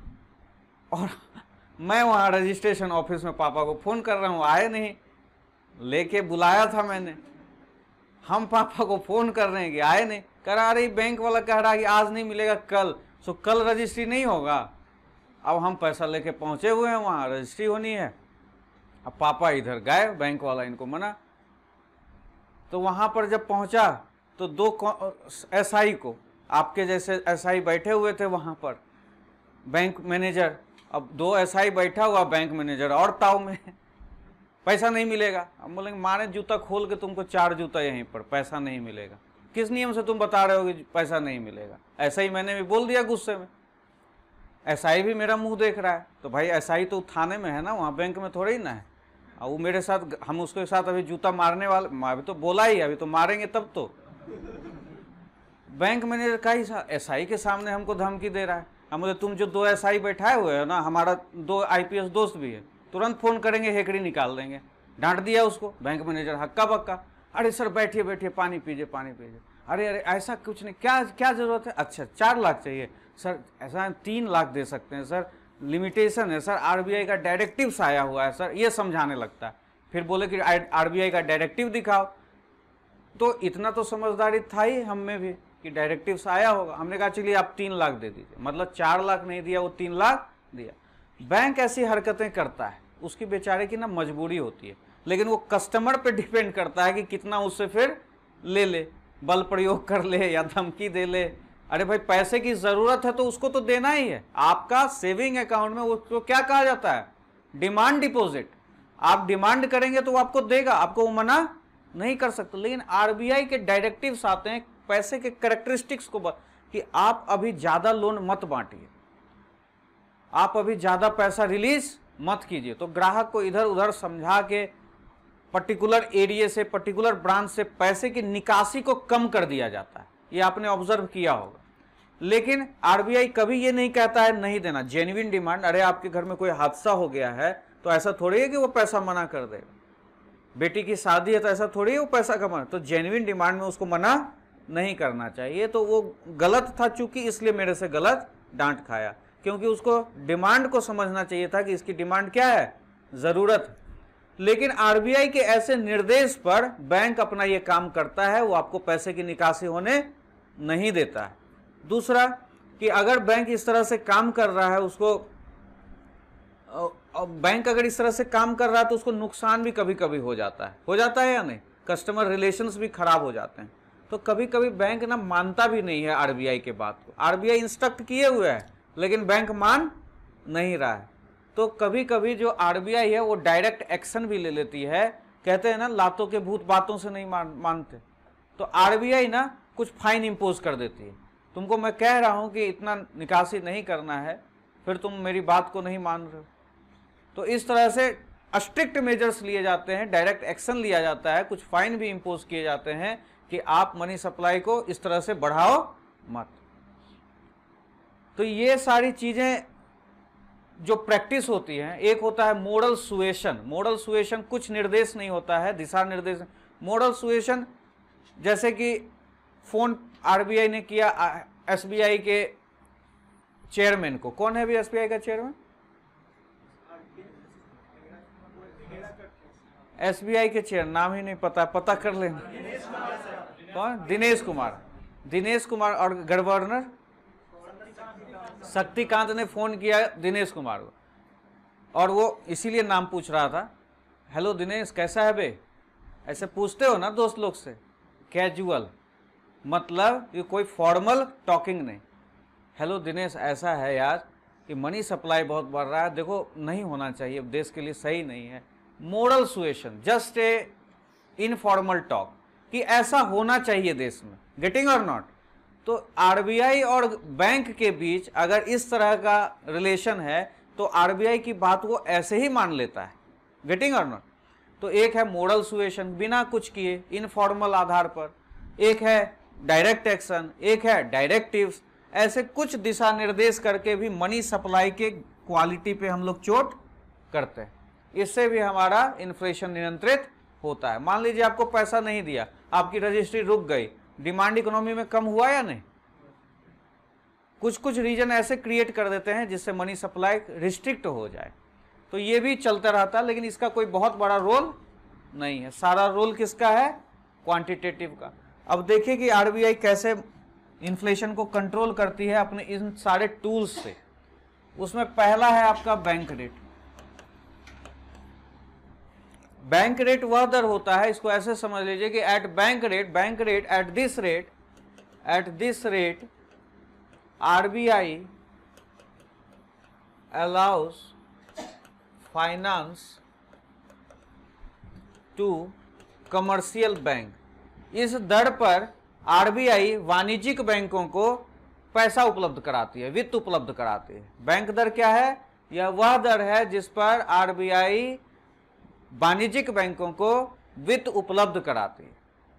और मैं वहाँ रजिस्ट्रेशन ऑफिस में पापा को फ़ोन कर रहा हूँ आए नहीं लेके बुलाया था मैंने हम पापा को फ़ोन कर रहे हैं कि आए नहीं करा रही बैंक वाला कह रहा है कि आज नहीं मिलेगा कल सो कल रजिस्ट्री नहीं होगा अब हम पैसा लेके पहुंचे हुए हैं वहाँ रजिस्ट्री होनी है अब पापा इधर गए बैंक वाला इनको मना तो वहाँ पर जब पहुँचा तो दो एसआई को आपके जैसे एसआई बैठे हुए थे वहाँ पर बैंक मैनेजर अब दो एसआई बैठा हुआ बैंक मैनेजर और ताव में पैसा नहीं मिलेगा हम बोलेंगे मारे जूता खोल के तुमको चार जूता यहीं पर पैसा नहीं मिलेगा किस नियम से तुम बता रहे हो कि पैसा नहीं मिलेगा ऐसा ही मैंने भी बोल दिया गुस्से में एसआई भी मेरा मुंह देख रहा है तो भाई एसआई तो थाने में है ना वहाँ बैंक में थोड़ा ही ना है और वो मेरे साथ हम उसके साथ अभी जूता मारने वाले अभी तो बोला ही अभी तो मारेंगे तब तो बैंक मैनेजर का ही एस आई के सामने हमको धमकी दे रहा है हम बोले तुम जो दो एस आई बैठाए हुए हो ना हमारा दो आई दोस्त भी है तुरंत फ़ोन करेंगे हेकड़ी निकाल देंगे डांट दिया उसको बैंक मैनेजर हक्का बक्का अरे सर बैठिए बैठिए पानी पीजिए पानी पीजिए अरे अरे ऐसा कुछ नहीं क्या क्या ज़रूरत है अच्छा चार लाख चाहिए सर ऐसा तीन लाख दे सकते हैं सर लिमिटेशन है सर आरबीआई का डायरेक्टिव आया हुआ है सर ये समझाने लगता है फिर बोले कि आरबीआई का डायरेक्टिव दिखाओ तो इतना तो समझदारी था ही हम में भी कि डायरेक्टिव आया होगा हमने कहा चलिए आप तीन लाख दे दीजिए मतलब चार लाख नहीं दिया वो तीन लाख दिया बैंक ऐसी हरकतें करता है उसकी बेचारे की ना मजबूरी होती है लेकिन वो कस्टमर पर डिपेंड करता है कि कितना उससे फिर ले ले बल प्रयोग कर ले या धमकी दे ले अरे भाई पैसे की ज़रूरत है तो उसको तो देना ही है आपका सेविंग अकाउंट में उसको क्या कहा जाता है डिमांड डिपॉजिट आप डिमांड करेंगे तो वो आपको देगा आपको वो मना नहीं कर सकते लेकिन आरबीआई के डायरेक्टिव्स आते हैं पैसे के करेक्टरिस्टिक्स को कि आप अभी ज़्यादा लोन मत बांटिए आप अभी ज़्यादा पैसा रिलीज मत कीजिए तो ग्राहक को इधर उधर समझा के पर्टिकुलर एरिए से पर्टिकुलर ब्रांच से पैसे की निकासी को कम कर दिया जाता है ये आपने ऑब्जर्व किया होगा लेकिन आरबीआई कभी ये नहीं कहता है नहीं देना जेन्युन डिमांड अरे आपके घर में कोई हादसा हो गया है तो ऐसा थोड़ी है कि वो पैसा मना कर दे बेटी की शादी है तो ऐसा थोड़ी है वो पैसा कमा तो जेन्यून डिमांड में उसको मना नहीं करना चाहिए तो वो गलत था चूंकि इसलिए मेरे से गलत डांट खाया क्योंकि उसको डिमांड को समझना चाहिए था कि इसकी डिमांड क्या है ज़रूरत लेकिन आरबीआई के ऐसे निर्देश पर बैंक अपना ये काम करता है वो आपको पैसे की निकासी होने नहीं देता है दूसरा कि अगर बैंक इस तरह से काम कर रहा है उसको बैंक अगर इस तरह से काम कर रहा है तो उसको नुकसान भी कभी कभी हो जाता है हो जाता है या नहीं कस्टमर रिलेशंस भी खराब हो जाते हैं तो कभी कभी बैंक ना मानता भी नहीं है आरबीआई के बात को आरबीआई इंस्ट्रक्ट किए हुए हैं लेकिन बैंक मान नहीं रहा है तो कभी कभी जो आरबीआई है वो डायरेक्ट एक्शन भी ले लेती है कहते हैं ना लातों के भूत बातों से नहीं मानते तो आरबीआई ना कुछ फाइन इम्पोज कर देती है तुमको मैं कह रहा हूँ कि इतना निकासी नहीं करना है फिर तुम मेरी बात को नहीं मान रहे हो तो इस तरह से स्ट्रिक्ट मेजर्स लिए जाते हैं डायरेक्ट एक्शन लिया जाता है कुछ फाइन भी इम्पोज किए जाते हैं कि आप मनी सप्लाई को इस तरह से बढ़ाओ मत तो ये सारी चीज़ें जो प्रैक्टिस होती है एक होता है मोडल सुएशन मोडल सुएशन कुछ निर्देश नहीं होता है दिशा निर्देश मोडल सुएशन जैसे कि फोन आरबीआई ने किया एसबीआई के चेयरमैन को कौन है अभी एसबीआई का चेयरमैन एसबीआई के चेयर नाम ही नहीं पता पता कर लेना कौन दिनेश कुमार दिनेश कुमार और गवर्नर शक्तिकांत ने फ़ोन किया दिनेश कुमार को और वो इसीलिए नाम पूछ रहा था हेलो दिनेश कैसा है बे ऐसे पूछते हो ना दोस्त लोग से कैजुअल मतलब ये कोई फॉर्मल टॉकिंग नहीं हेलो दिनेश ऐसा है यार कि मनी सप्लाई बहुत बढ़ रहा है देखो नहीं होना चाहिए देश के लिए सही नहीं है moral suasion just a informal talk कि ऐसा होना चाहिए देश में गेटिंग और नॉट तो आरबीआई और बैंक के बीच अगर इस तरह का रिलेशन है तो आरबीआई की बात को ऐसे ही मान लेता है गेटिंग और नॉट तो एक है मोरल सुएशन बिना कुछ किए इनफॉर्मल आधार पर एक है डायरेक्ट एक्शन एक है डायरेक्टिव्स ऐसे कुछ दिशा निर्देश करके भी मनी सप्लाई के क्वालिटी पे हम लोग चोट करते हैं इससे भी हमारा इन्फ्लेशन नियंत्रित होता है मान लीजिए आपको पैसा नहीं दिया आपकी रजिस्ट्री रुक गई डिमांड इकोनॉमी में कम हुआ या नहीं कुछ कुछ रीजन ऐसे क्रिएट कर देते हैं जिससे मनी सप्लाई रिस्ट्रिक्ट हो जाए तो ये भी चलता रहता है लेकिन इसका कोई बहुत बड़ा रोल नहीं है सारा रोल किसका है क्वांटिटेटिव का अब देखिए कि आरबीआई कैसे इन्फ्लेशन को कंट्रोल करती है अपने इन सारे टूल्स से उसमें पहला है आपका बैंक रेट बैंक रेट वह दर होता है इसको ऐसे समझ लीजिए कि at bank rate bank rate at this rate at this rate RBI allows finance to commercial bank इस दर पर आरबीआई वाणिज्यिक बैंकों को पैसा उपलब्ध कराती है वित्त उपलब्ध कराती है बैंक दर क्या है यह वह दर है जिस पर आरबीआई वाणिज्यिक बैंकों को वित्त उपलब्ध कराते हैं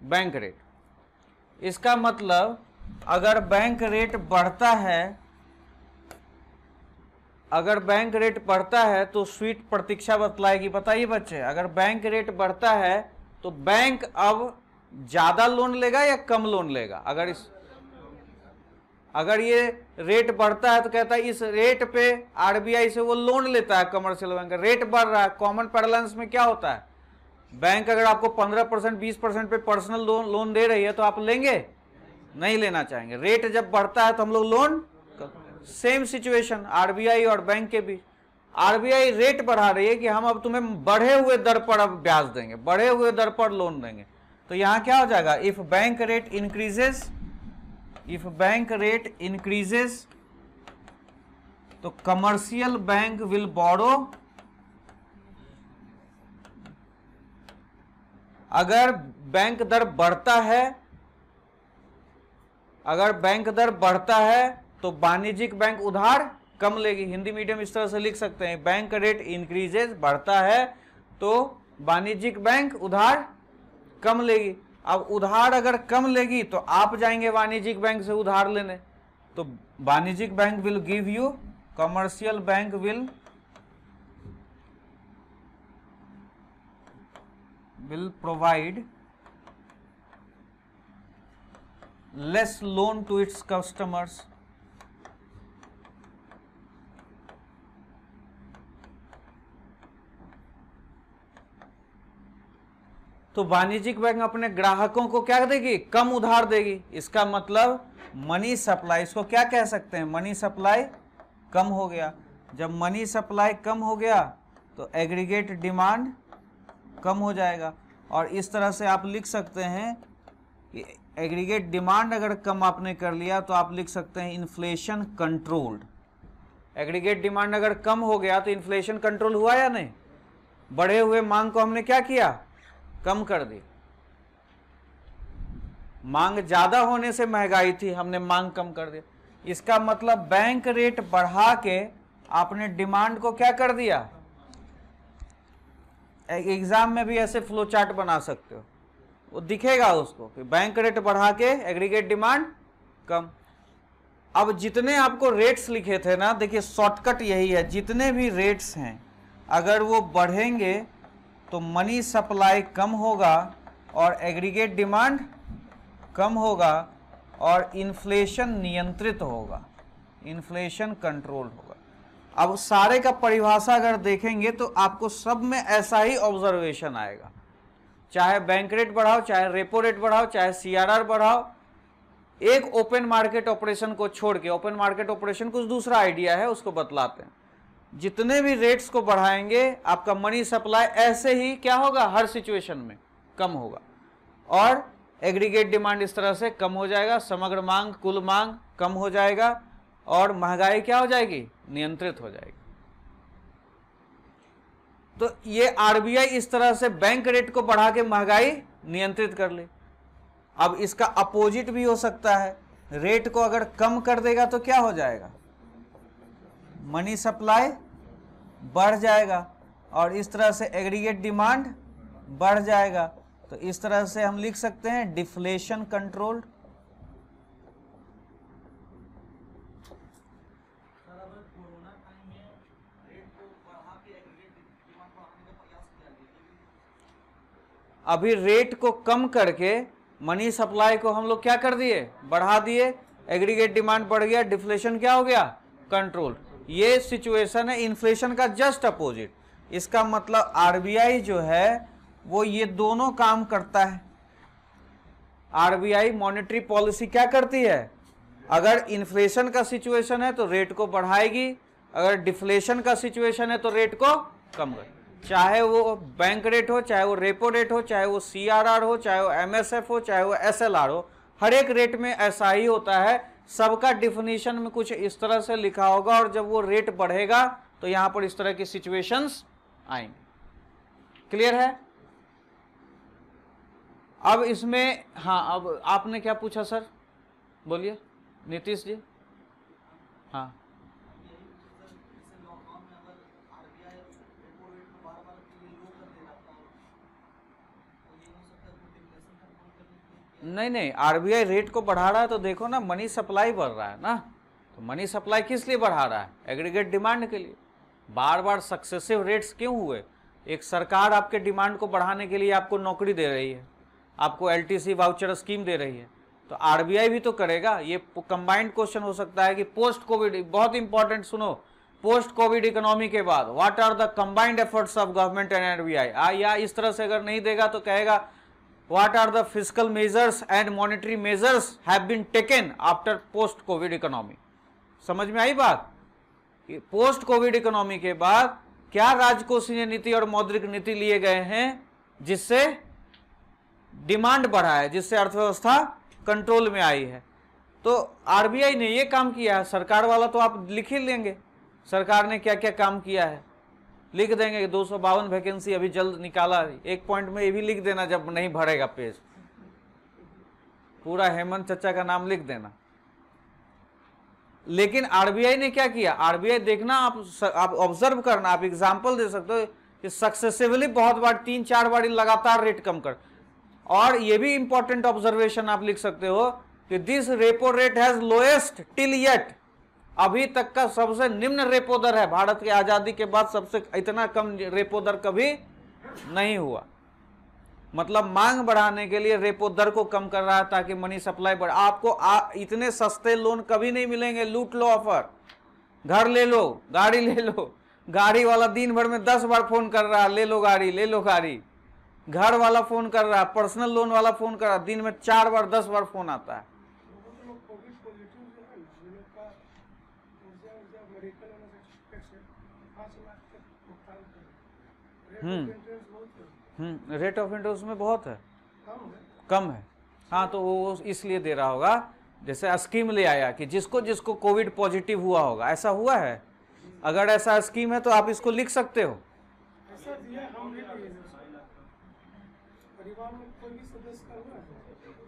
बैंक रेट इसका मतलब अगर बैंक रेट बढ़ता है अगर बैंक रेट बढ़ता है तो स्वीट प्रतीक्षा बतलाएगी बताइए बच्चे अगर बैंक रेट बढ़ता है तो बैंक अब ज़्यादा लोन लेगा या कम लोन लेगा अगर इस अगर ये रेट बढ़ता है तो कहता है इस रेट पे आरबीआई से वो लोन लेता है कमर्शियल बैंक रेट बढ़ रहा है कॉमन पैरलेंस में क्या होता है बैंक अगर आपको 15 परसेंट बीस परसेंट पे पर्सनल लोन लोन दे रही है तो आप लेंगे नहीं लेना चाहेंगे रेट जब बढ़ता है तो हम लोग लोन सेम सिचुएशन आर और बैंक के बीच आर रेट बढ़ा रही है कि हम अब तुम्हें बढ़े हुए दर पर अब ब्याज देंगे बढ़े हुए दर पर लोन देंगे तो यहाँ क्या हो जाएगा if bank rate increases if bank rate increases तो कमर्शियल बैंक विल बोरो अगर बैंक दर बढ़ता है अगर बैंक दर बढ़ता है तो वाणिज्यिक बैंक उधार कम लेगी हिंदी मीडियम इस तरह से लिख सकते हैं बैंक रेट इंक्रीजेस बढ़ता है तो वाणिज्यिक बैंक उधार कम लेगी अब उधार अगर कम लेगी तो आप जाएंगे वाणिज्यिक बैंक से उधार लेने तो वाणिज्यिक bank will give you commercial bank will will provide less loan to its customers तो वाणिज्यिक बैंक अपने ग्राहकों को क्या देगी कम उधार देगी इसका मतलब मनी सप्लाई इसको क्या कह सकते हैं मनी सप्लाई कम हो गया जब मनी सप्लाई कम हो गया तो एग्रीगेट डिमांड कम हो जाएगा और इस तरह से आप लिख सकते हैं कि एग्रीगेट डिमांड अगर कम आपने कर लिया तो आप लिख सकते हैं इन्फ्लेशन कंट्रोल्ड एग्रीगेट डिमांड अगर कम हो गया तो इन्फ्लेशन कंट्रोल हुआ या नहीं बढ़े हुए मांग को हमने क्या किया कम कर दी मांग ज्यादा होने से महंगाई थी हमने मांग कम कर दी इसका मतलब बैंक रेट बढ़ा के आपने डिमांड को क्या कर दिया एग्जाम में भी ऐसे फ्लो चार्ट बना सकते हो वो दिखेगा उसको कि बैंक रेट बढ़ा के एग्रीगेट डिमांड कम अब जितने आपको रेट्स लिखे थे ना देखिए शॉर्टकट यही है जितने भी रेट्स हैं अगर वो बढ़ेंगे तो मनी सप्लाई कम होगा और एग्रीगेट डिमांड कम होगा और इन्फ्लेशन नियंत्रित होगा इन्फ्लेशन कंट्रोल होगा अब सारे का परिभाषा अगर देखेंगे तो आपको सब में ऐसा ही ऑब्जर्वेशन आएगा चाहे बैंक रेट बढ़ाओ चाहे रेपो रेट बढ़ाओ चाहे सीआरआर बढ़ाओ एक ओपन मार्केट ऑपरेशन को छोड़ के ओपन मार्केट ऑपरेशन कुछ दूसरा आइडिया है उसको बतलाते हैं जितने भी रेट्स को बढ़ाएंगे आपका मनी सप्लाई ऐसे ही क्या होगा हर सिचुएशन में कम होगा और एग्रीगेट डिमांड इस तरह से कम हो जाएगा समग्र मांग कुल मांग कम हो जाएगा और महंगाई क्या हो जाएगी नियंत्रित हो जाएगी तो ये आरबीआई इस तरह से बैंक रेट को बढ़ा के महंगाई नियंत्रित कर ले अब इसका अपोजिट भी हो सकता है रेट को अगर कम कर देगा तो क्या हो जाएगा मनी सप्लाई बढ़ जाएगा और इस तरह से एग्रीगेट डिमांड बढ़ जाएगा तो इस तरह से हम लिख सकते हैं डिफ्लेशन कंट्रोल्ड अभी रेट को कम करके मनी सप्लाई को हम लोग क्या कर दिए बढ़ा दिए एग्रीगेट डिमांड बढ़ गया डिफ्लेशन क्या हो गया कंट्रोल ये सिचुएशन है इन्फ्लेशन का जस्ट अपोजिट इसका मतलब आरबीआई जो है वो ये दोनों काम करता है आरबीआई मॉनेटरी पॉलिसी क्या करती है अगर इन्फ्लेशन का सिचुएशन है तो रेट को बढ़ाएगी अगर डिफ्लेशन का सिचुएशन है तो रेट को कम कर चाहे वो बैंक रेट हो चाहे वो रेपो रेट हो चाहे वो सीआरआर हो चाहे वो एमएसएफ हो चाहे वो एसएलआर हो हर एक रेट में ऐसा ही होता है सबका डिफिनेशन में कुछ इस तरह से लिखा होगा और जब वो रेट बढ़ेगा तो यहाँ पर इस तरह की सिचुएशंस आएंगे क्लियर है अब इसमें हाँ अब आपने क्या पूछा सर बोलिए नीतीश जी हाँ नहीं नहीं आरबीआई रेट को बढ़ा रहा है तो देखो ना मनी सप्लाई बढ़ रहा है ना तो मनी सप्लाई किस लिए बढ़ा रहा है एग्रीगेट डिमांड के लिए बार बार सक्सेसिव रेट्स क्यों हुए एक सरकार आपके डिमांड को बढ़ाने के लिए आपको नौकरी दे रही है आपको एलटीसी वाउचर स्कीम दे रही है तो आरबीआई भी तो करेगा ये कंबाइंड क्वेश्चन हो सकता है कि पोस्ट कोविड बहुत इंपॉर्टेंट सुनो पोस्ट कोविड इकोनॉमी के बाद what are the combined efforts of government and I या इस तरह से अगर नहीं देगा तो कहेगा what are the fiscal measures and monetary measures have been taken after post covid economy समझ में आई बात पोस्ट कोविड इकोनॉमी के बाद क्या राजकोषीय नीति और मौद्रिक नीति लिए गए हैं जिससे डिमांड बढ़ा है जिससे अर्थव्यवस्था कंट्रोल में आई है तो आरबीआई ने ये काम किया है सरकार वाला तो आप लिख ही लेंगे सरकार ने क्या क्या काम किया है लिख देंगे दो सौ बावन वैकेंसी अभी जल्द निकाला एक पॉइंट में ये भी लिख देना जब नहीं भरेगा पेज पूरा हेमंत चचा का नाम लिख देना लेकिन आरबीआई ने क्या किया आरबीआई देखना आप आप ऑब्जर्व करना आप एग्जाम्पल दे सकते हो कि सक्सेसिवली बहुत बार तीन चार बार लगातार रेट कम कर और ये भी इंपॉर्टेंट ऑब्जर्वेशन आप लिख सकते हो कि this repo rate has lowest till yet अभी तक का सबसे निम्न रेपो दर है भारत की आज़ादी के बाद सबसे इतना कम रेपो दर कभी नहीं हुआ मतलब मांग बढ़ाने के लिए रेपो दर को कम कर रहा है ताकि मनी सप्लाई बढ़ आपको आ, इतने सस्ते लोन कभी नहीं मिलेंगे लूट लो ऑफर घर ले लो गाड़ी ले लो गाड़ी वाला दिन भर में दस बार फोन कर रहा ले लो गाड़ी ले लो गाड़ी घर वाला फोन कर रहा है पर्सनल लोन वाला फोन कर रहा दिन में चार बार दस बार फोन आता है हम्म रेट ऑफ इंटरेस्ट में बहुत है कम है हाँ तो वो इसलिए दे रहा होगा जैसे स्कीम ले आया कि जिसको जिसको कोविड पॉजिटिव हुआ होगा ऐसा हुआ है अगर ऐसा स्कीम है तो आप इसको लिख सकते हो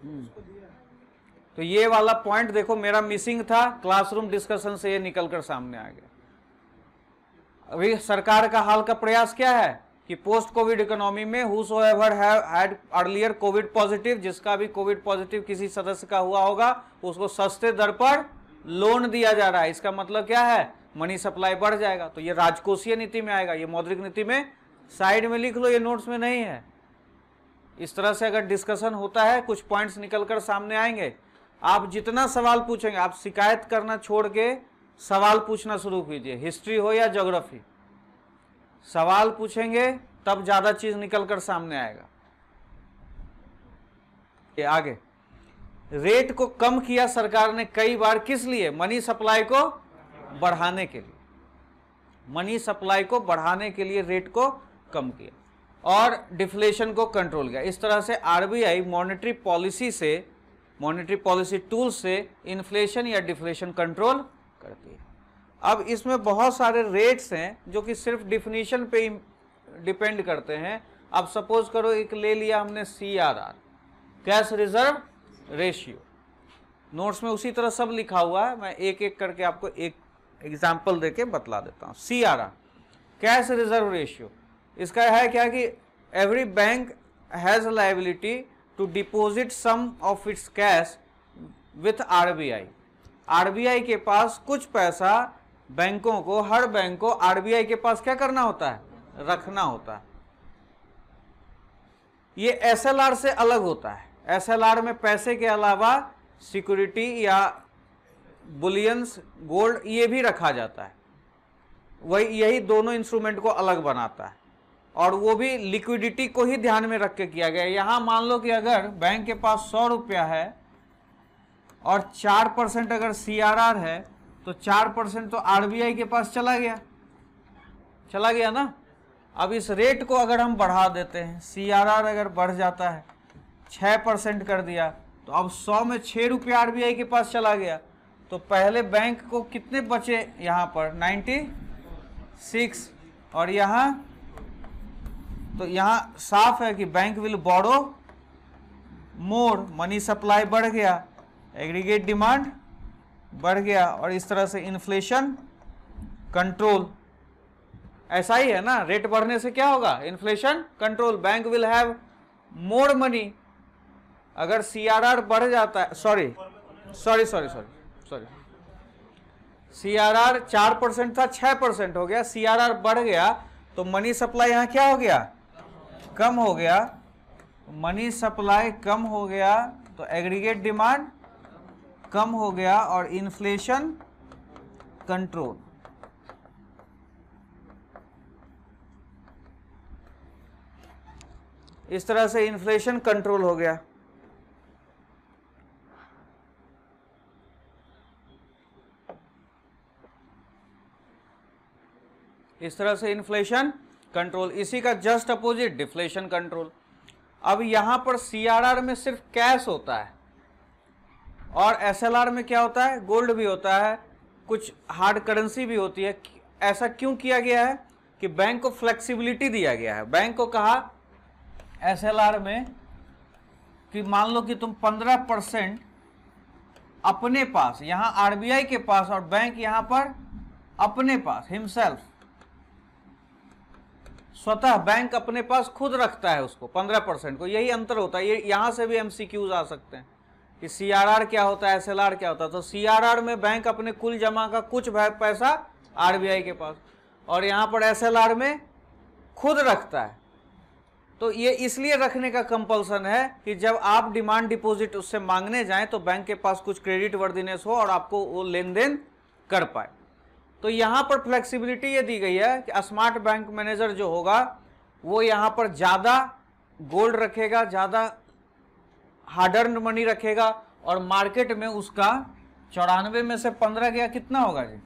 हम्म। तो ये वाला पॉइंट देखो मेरा मिसिंग था क्लासरूम डिस्कशन से ये निकल कर सामने आ गया अभी सरकार का हाल का प्रयास क्या है कि पोस्ट कोविड इकोनॉमी में who so ever had earlier COVID positive जिसका भी कोविड पॉजिटिव किसी सदस्य का हुआ होगा उसको सस्ते दर पर लोन दिया जा रहा है इसका मतलब क्या है मनी सप्लाई बढ़ जाएगा तो ये राजकोषीय नीति में आएगा ये मौद्रिक नीति में साइड में लिख लो ये नोट्स में नहीं है इस तरह से अगर डिस्कशन होता है कुछ पॉइंट्स निकल कर सामने आएंगे आप जितना सवाल पूछेंगे आप शिकायत करना छोड़ के सवाल पूछना शुरू कीजिए हिस्ट्री हो या जोग्राफी सवाल पूछेंगे तब ज़्यादा चीज़ निकल कर सामने आएगा ये आगे रेट को कम किया सरकार ने कई बार किस लिए मनी सप्लाई को बढ़ाने के लिए मनी सप्लाई को बढ़ाने के लिए रेट को कम किया और डिफ्लेशन को कंट्रोल किया इस तरह से आरबीआई मॉनेटरी पॉलिसी से मॉनेटरी पॉलिसी टूल से इन्फ्लेशन या डिफ्लेशन कंट्रोल करती है अब इसमें बहुत सारे रेट्स हैं जो कि सिर्फ डिफिनीशन पे डिपेंड करते हैं अब सपोज करो एक ले लिया हमने C R R cash reserve ratio notes में उसी तरह सब लिखा हुआ है मैं एक एक करके आपको एक एग्जाम्पल दे के बतला देता हूँ C R R cash reserve ratio इसका है क्या कि every bank has liability to deposit sum of its cash with B I के पास कुछ पैसा बैंकों को हर बैंक को आरबीआई के पास क्या करना होता है रखना होता है ये एसएलआर से अलग होता है एसएलआर में पैसे के अलावा सिक्योरिटी या बुलियंस गोल्ड ये भी रखा जाता है वही यही दोनों इंस्ट्रूमेंट को अलग बनाता है और वो भी लिक्विडिटी को ही ध्यान में रख के किया गया यहाँ मान लो कि अगर बैंक के पास सौ रुपया है और चार परसेंट अगर सी है तो चार परसेंट तो आरबीआई के पास चला गया चला गया ना अब इस रेट को अगर हम बढ़ा देते हैं सीआरआर अगर बढ़ जाता है छः परसेंट कर दिया तो अब सौ में छः रुपये आर के पास चला गया तो पहले बैंक को कितने बचे यहाँ पर नाइन्टी सिक्स और यहाँ तो यहाँ साफ है कि bank will borrow more money supply बढ़ गया एग्रीगेट डिमांड बढ़ गया और इस तरह से इन्फ्लेशन कंट्रोल ऐसा ही है ना रेट बढ़ने से क्या होगा inflation control bank will have more money अगर सीआरआर बढ़ जाता है sorry sorry sorry sorry sorry CRR चार परसेंट था छः परसेंट हो गया सीआरआर बढ़ गया तो मनी सप्लाई यहाँ क्या हो गया कम हो गया मनी सप्लाई कम हो गया तो एग्रीगेट डिमांड कम हो गया और इन्फ्लेशन कंट्रोल इस तरह से इन्फ्लेशन कंट्रोल हो गया इस तरह से इन्फ्लेशन कंट्रोल इसी का जस्ट अपोजिट डिफ्लेशन कंट्रोल अब यहां पर सीआरआर में सिर्फ कैश होता है और एसएलआर में क्या होता है गोल्ड भी होता है कुछ हार्ड करेंसी भी होती है ऐसा क्यों किया गया है कि बैंक को फ्लेक्सिबिलिटी दिया गया है बैंक को कहा एसएलआर में कि मान लो कि तुम 15 परसेंट अपने पास यहां आरबीआई के पास और बैंक यहां पर अपने पास हिमसेल्फ स्वतः बैंक अपने पास खुद रखता है उसको 15 परसेंट को यही अंतर होता है ये यह यहाँ से भी एमसीक्यूज आ सकते हैं कि आर क्या होता है आर क्या होता है तो आर में बैंक अपने कुल जमा का कुछ पैसा आई के पास और यहाँ पर आर में खुद रखता है तो ये इसलिए रखने का कंपल्सन है कि जब आप डिमांड डिपॉजिट उससे मांगने जाएं तो बैंक के पास कुछ क्रेडिट वर्दिनेस हो और आपको वो लेन देन कर पाए तो यहाँ पर फ्लेक्सिबिलिटी ये दी गई है कि स्मार्ट बैंक मैनेजर जो होगा वो यहाँ पर ज़्यादा गोल्ड रखेगा ज़्यादा हार्ड अर्न मनी रखेगा और मार्केट में उसका चौरानवे में से पंद्रह गया कितना होगा जी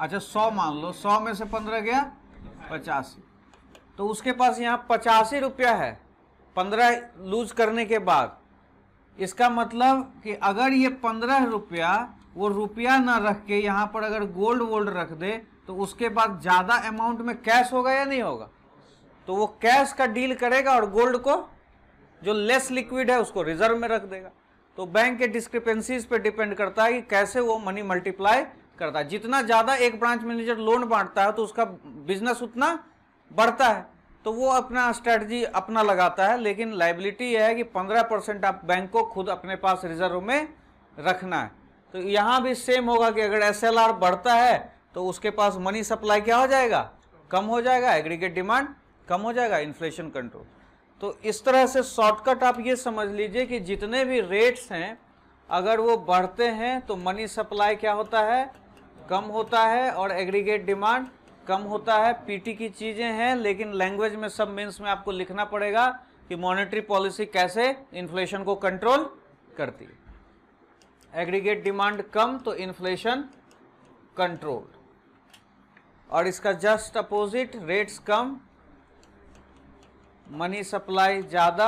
अच्छा सौ मान लो सौ में से पंद्रह गया पचासी तो उसके पास यहाँ पचासी रुपया है पंद्रह लूज करने के बाद इसका मतलब कि अगर ये पंद्रह रुपया वो रुपया ना रख के यहाँ पर अगर गोल्ड वोल्ड रख दे तो उसके बाद ज़्यादा अमाउंट में कैश होगा या नहीं होगा तो वो कैश का डील करेगा और गोल्ड को जो लेस लिक्विड है उसको रिजर्व में रख देगा तो बैंक के डिस्क्रिपेंसीज पे डिपेंड करता है कि कैसे वो मनी मल्टीप्लाई करता है जितना ज़्यादा एक ब्रांच मैनेजर लोन बांटता है तो उसका बिजनेस उतना बढ़ता है तो वो अपना स्ट्रेटजी अपना लगाता है लेकिन लाइबिलिटी यह है कि 15 परसेंट आप बैंक को खुद अपने पास रिजर्व में रखना है तो यहाँ भी सेम होगा कि अगर एस बढ़ता है तो उसके पास मनी सप्लाई क्या हो जाएगा कम हो जाएगा एग्रीगेट डिमांड कम हो जाएगा इन्फ्लेशन कंट्रोल तो इस तरह से शॉर्टकट आप ये समझ लीजिए कि जितने भी रेट्स हैं अगर वो बढ़ते हैं तो मनी सप्लाई क्या होता है कम होता है और एग्रीगेट डिमांड कम होता है पीटी की चीज़ें हैं लेकिन लैंग्वेज में सब मीन्स में आपको लिखना पड़ेगा कि मॉनेटरी पॉलिसी कैसे इन्फ्लेशन को कंट्रोल करती है एग्रीगेट डिमांड कम तो इन्फ्लेशन कंट्रोल और इसका जस्ट अपोजिट रेट्स कम मनी सप्लाई ज़्यादा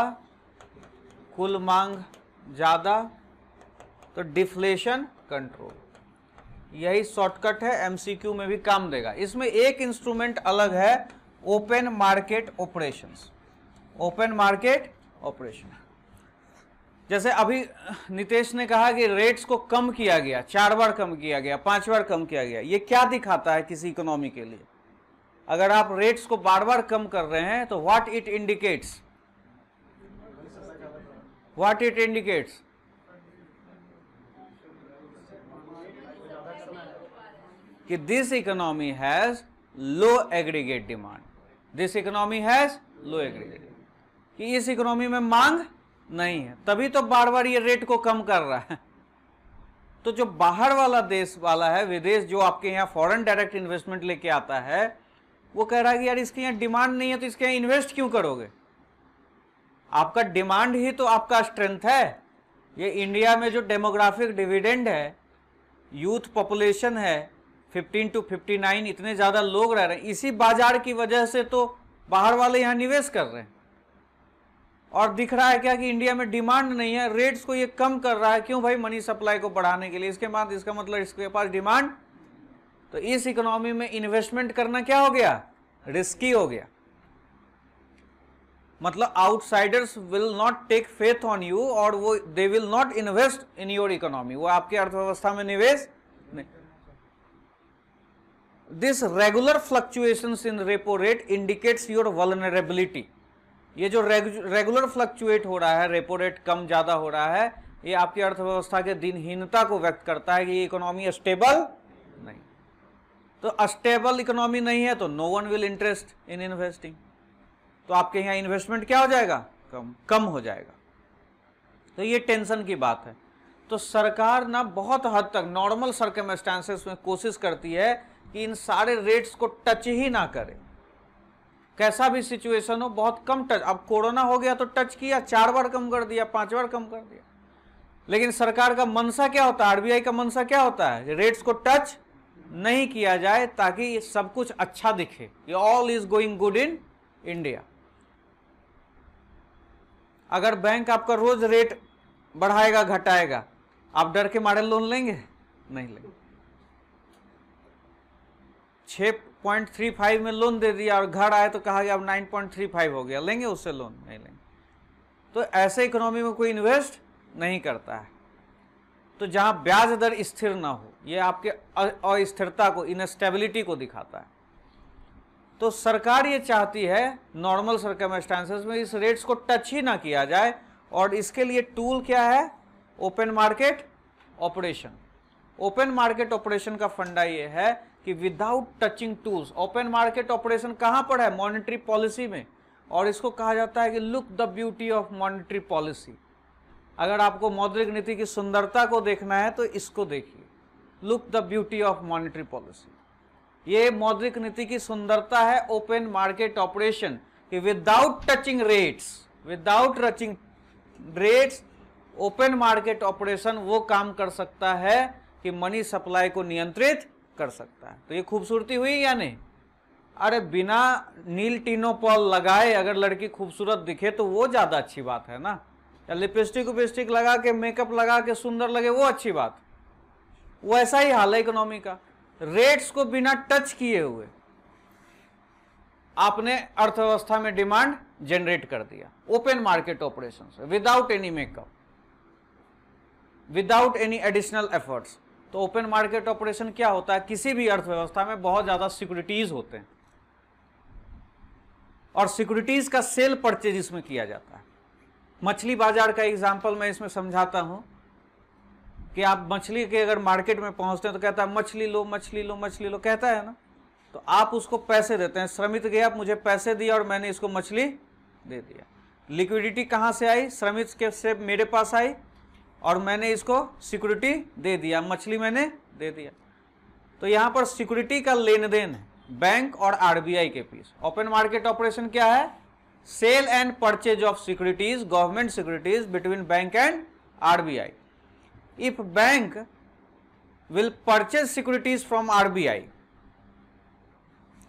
कुल मांग ज़्यादा तो डिफ्लेशन कंट्रोल यही शॉर्टकट है एमसीक्यू में भी काम देगा इसमें एक इंस्ट्रूमेंट अलग है open market operations open market operation जैसे अभी नितेश ने कहा कि रेट्स को कम किया गया चार बार कम किया गया पांच बार कम किया गया ये क्या दिखाता है किसी इकोनॉमी के लिए अगर आप रेट्स को बार बार कम कर रहे हैं तो what it indicates what it indicates कि this economy has low aggregate demand this economy has low aggregate कि इस इकोनॉमी में मांग नहीं है तभी तो बार बार ये रेट को कम कर रहा है तो जो बाहर वाला देश वाला है विदेश जो आपके यहाँ फॉरेन डायरेक्ट इन्वेस्टमेंट लेके आता है वो कह रहा है कि यार इसके यहाँ डिमांड नहीं है तो इसके यहाँ इन्वेस्ट क्यों करोगे आपका डिमांड ही तो आपका स्ट्रेंथ है ये इंडिया में जो डेमोग्राफिक डिविडेंड है यूथ पॉपुलेशन है 15 टू 59 इतने ज़्यादा लोग रह रहे हैं इसी बाजार की वजह से तो बाहर वाले यहाँ निवेश कर रहे हैं और दिख रहा है क्या कि इंडिया में डिमांड नहीं है रेट्स को ये कम कर रहा है क्यों भाई मनी सप्लाई को बढ़ाने के लिए इसके बाद इसका मतलब इसके पास डिमांड तो इस इकोनॉमी में इन्वेस्टमेंट करना क्या हो गया रिस्की हो गया मतलब outsiders will not take faith on you और वो they will not invest in your economy वो आपकी अर्थव्यवस्था में निवेश नहीं this regular fluctuation in repo rate indicates your vulnerability ये जो रेगुलर फ्लक्चुएट हो रहा है रेपो रेट कम ज़्यादा हो रहा है ये आपकी अर्थव्यवस्था के दिनहीनता को व्यक्त करता है कि इकोनॉमी स्टेबल नहीं तो अस्टेबल इकोनॉमी नहीं है तो no one will interest in investing तो आपके यहाँ इन्वेस्टमेंट क्या हो जाएगा कम कम हो जाएगा तो ये टेंशन की बात है तो सरकार ना बहुत हद तक नॉर्मल सर्कमस्टांसेस में कोशिश करती है कि इन सारे रेट्स को टच ही ना करे कैसा भी सिचुएशन हो बहुत कम टच अब कोरोना हो गया तो टच किया चार बार कम कर दिया पांच बार कम कर दिया लेकिन सरकार का मनसा क्या होता है आरबीआई का मनसा क्या होता है रेट्स को टच नहीं किया जाए ताकि ये सब कुछ अच्छा दिखे ये all is going good in India अगर बैंक आपका रोज रेट बढ़ाएगा घटाएगा आप डर के मारे लोन लेंगे नहीं लेंगे छ पॉइंट थ्री फाइव में लोन दे दिया और घर आए तो कहा गया अब नाइन पॉइंट थ्री फाइव हो गया लेंगे उससे लोन नहीं लेंगे तो ऐसे इकोनॉमी में कोई इन्वेस्ट नहीं करता है तो जहां ब्याज दर स्थिर ना हो यह आपके अस्थिरता को इनस्टेबिलिटी को दिखाता है तो सरकार ये चाहती है नॉर्मल सरकमस्टांसेस में इस रेट्स को टच ही ना किया जाए और इसके लिए टूल क्या है open market operation open market operation का फंडा ये है कि without touching tools open market operation कहां पर है मॉनेटरी पॉलिसी में और इसको कहा जाता है कि look the beauty of monetary policy अगर आपको मौद्रिक नीति की सुंदरता को देखना है तो इसको देखिए look the beauty of monetary policy ये मौद्रिक नीति की सुंदरता है ओपन मार्केट ऑपरेशन कि without touching rates without touching rates open market operation वो काम कर सकता है कि मनी सप्लाई को नियंत्रित कर सकता है तो ये खूबसूरती हुई या नहीं अरे बिना नील टीनोपॉल लगाए अगर लड़की खूबसूरत दिखे तो वो ज़्यादा अच्छी बात है ना या लिपस्टिक उपस्टिक लगा के मेकअप लगा के सुंदर लगे वो अच्छी बात वो ऐसा ही हाल है इकोनॉमी का रेट्स को बिना टच किए हुए आपने अर्थव्यवस्था में डिमांड जनरेट कर दिया open market operation without any makeup without any additional efforts तो ओपन मार्केट ऑपरेशन क्या होता है किसी भी अर्थव्यवस्था में बहुत ज्यादा सिक्योरिटीज होते हैं और सिक्योरिटीज का सेल परचेज इसमें किया जाता है मछली बाजार का एग्जाम्पल मैं इसमें समझाता हूँ कि आप मछली के अगर मार्केट में पहुँचते हैं तो कहता है मछली लो मछली लो मछली लो कहता है ना तो आप उसको पैसे देते हैं श्रमित गया मुझे पैसे दिए और मैंने इसको मछली दे दिया लिक्विडिटी कहाँ से आई श्रमित के से मेरे पास आई और मैंने इसको सिक्योरिटी दे दिया मछली मैंने दे दिया तो यहाँ पर सिक्योरिटी का लेन देन है बैंक और आर के बीच ओपन मार्केट ऑपरेशन क्या है sale and purchase of securities government securities between bank and R B I if bank will purchase securities from RBI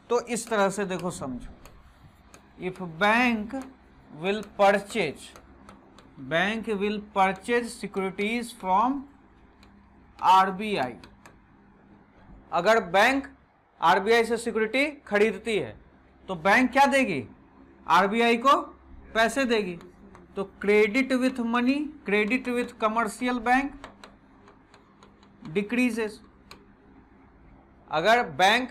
तो इस तरह से देखो समझो if bank will purchase bank will purchase securities from R B I अगर bank are B आई से security खरीदती है तो बैंक क्या देगी आरबीआई को पैसे देगी तो credit with money credit with commercial bank decreases अगर बैंक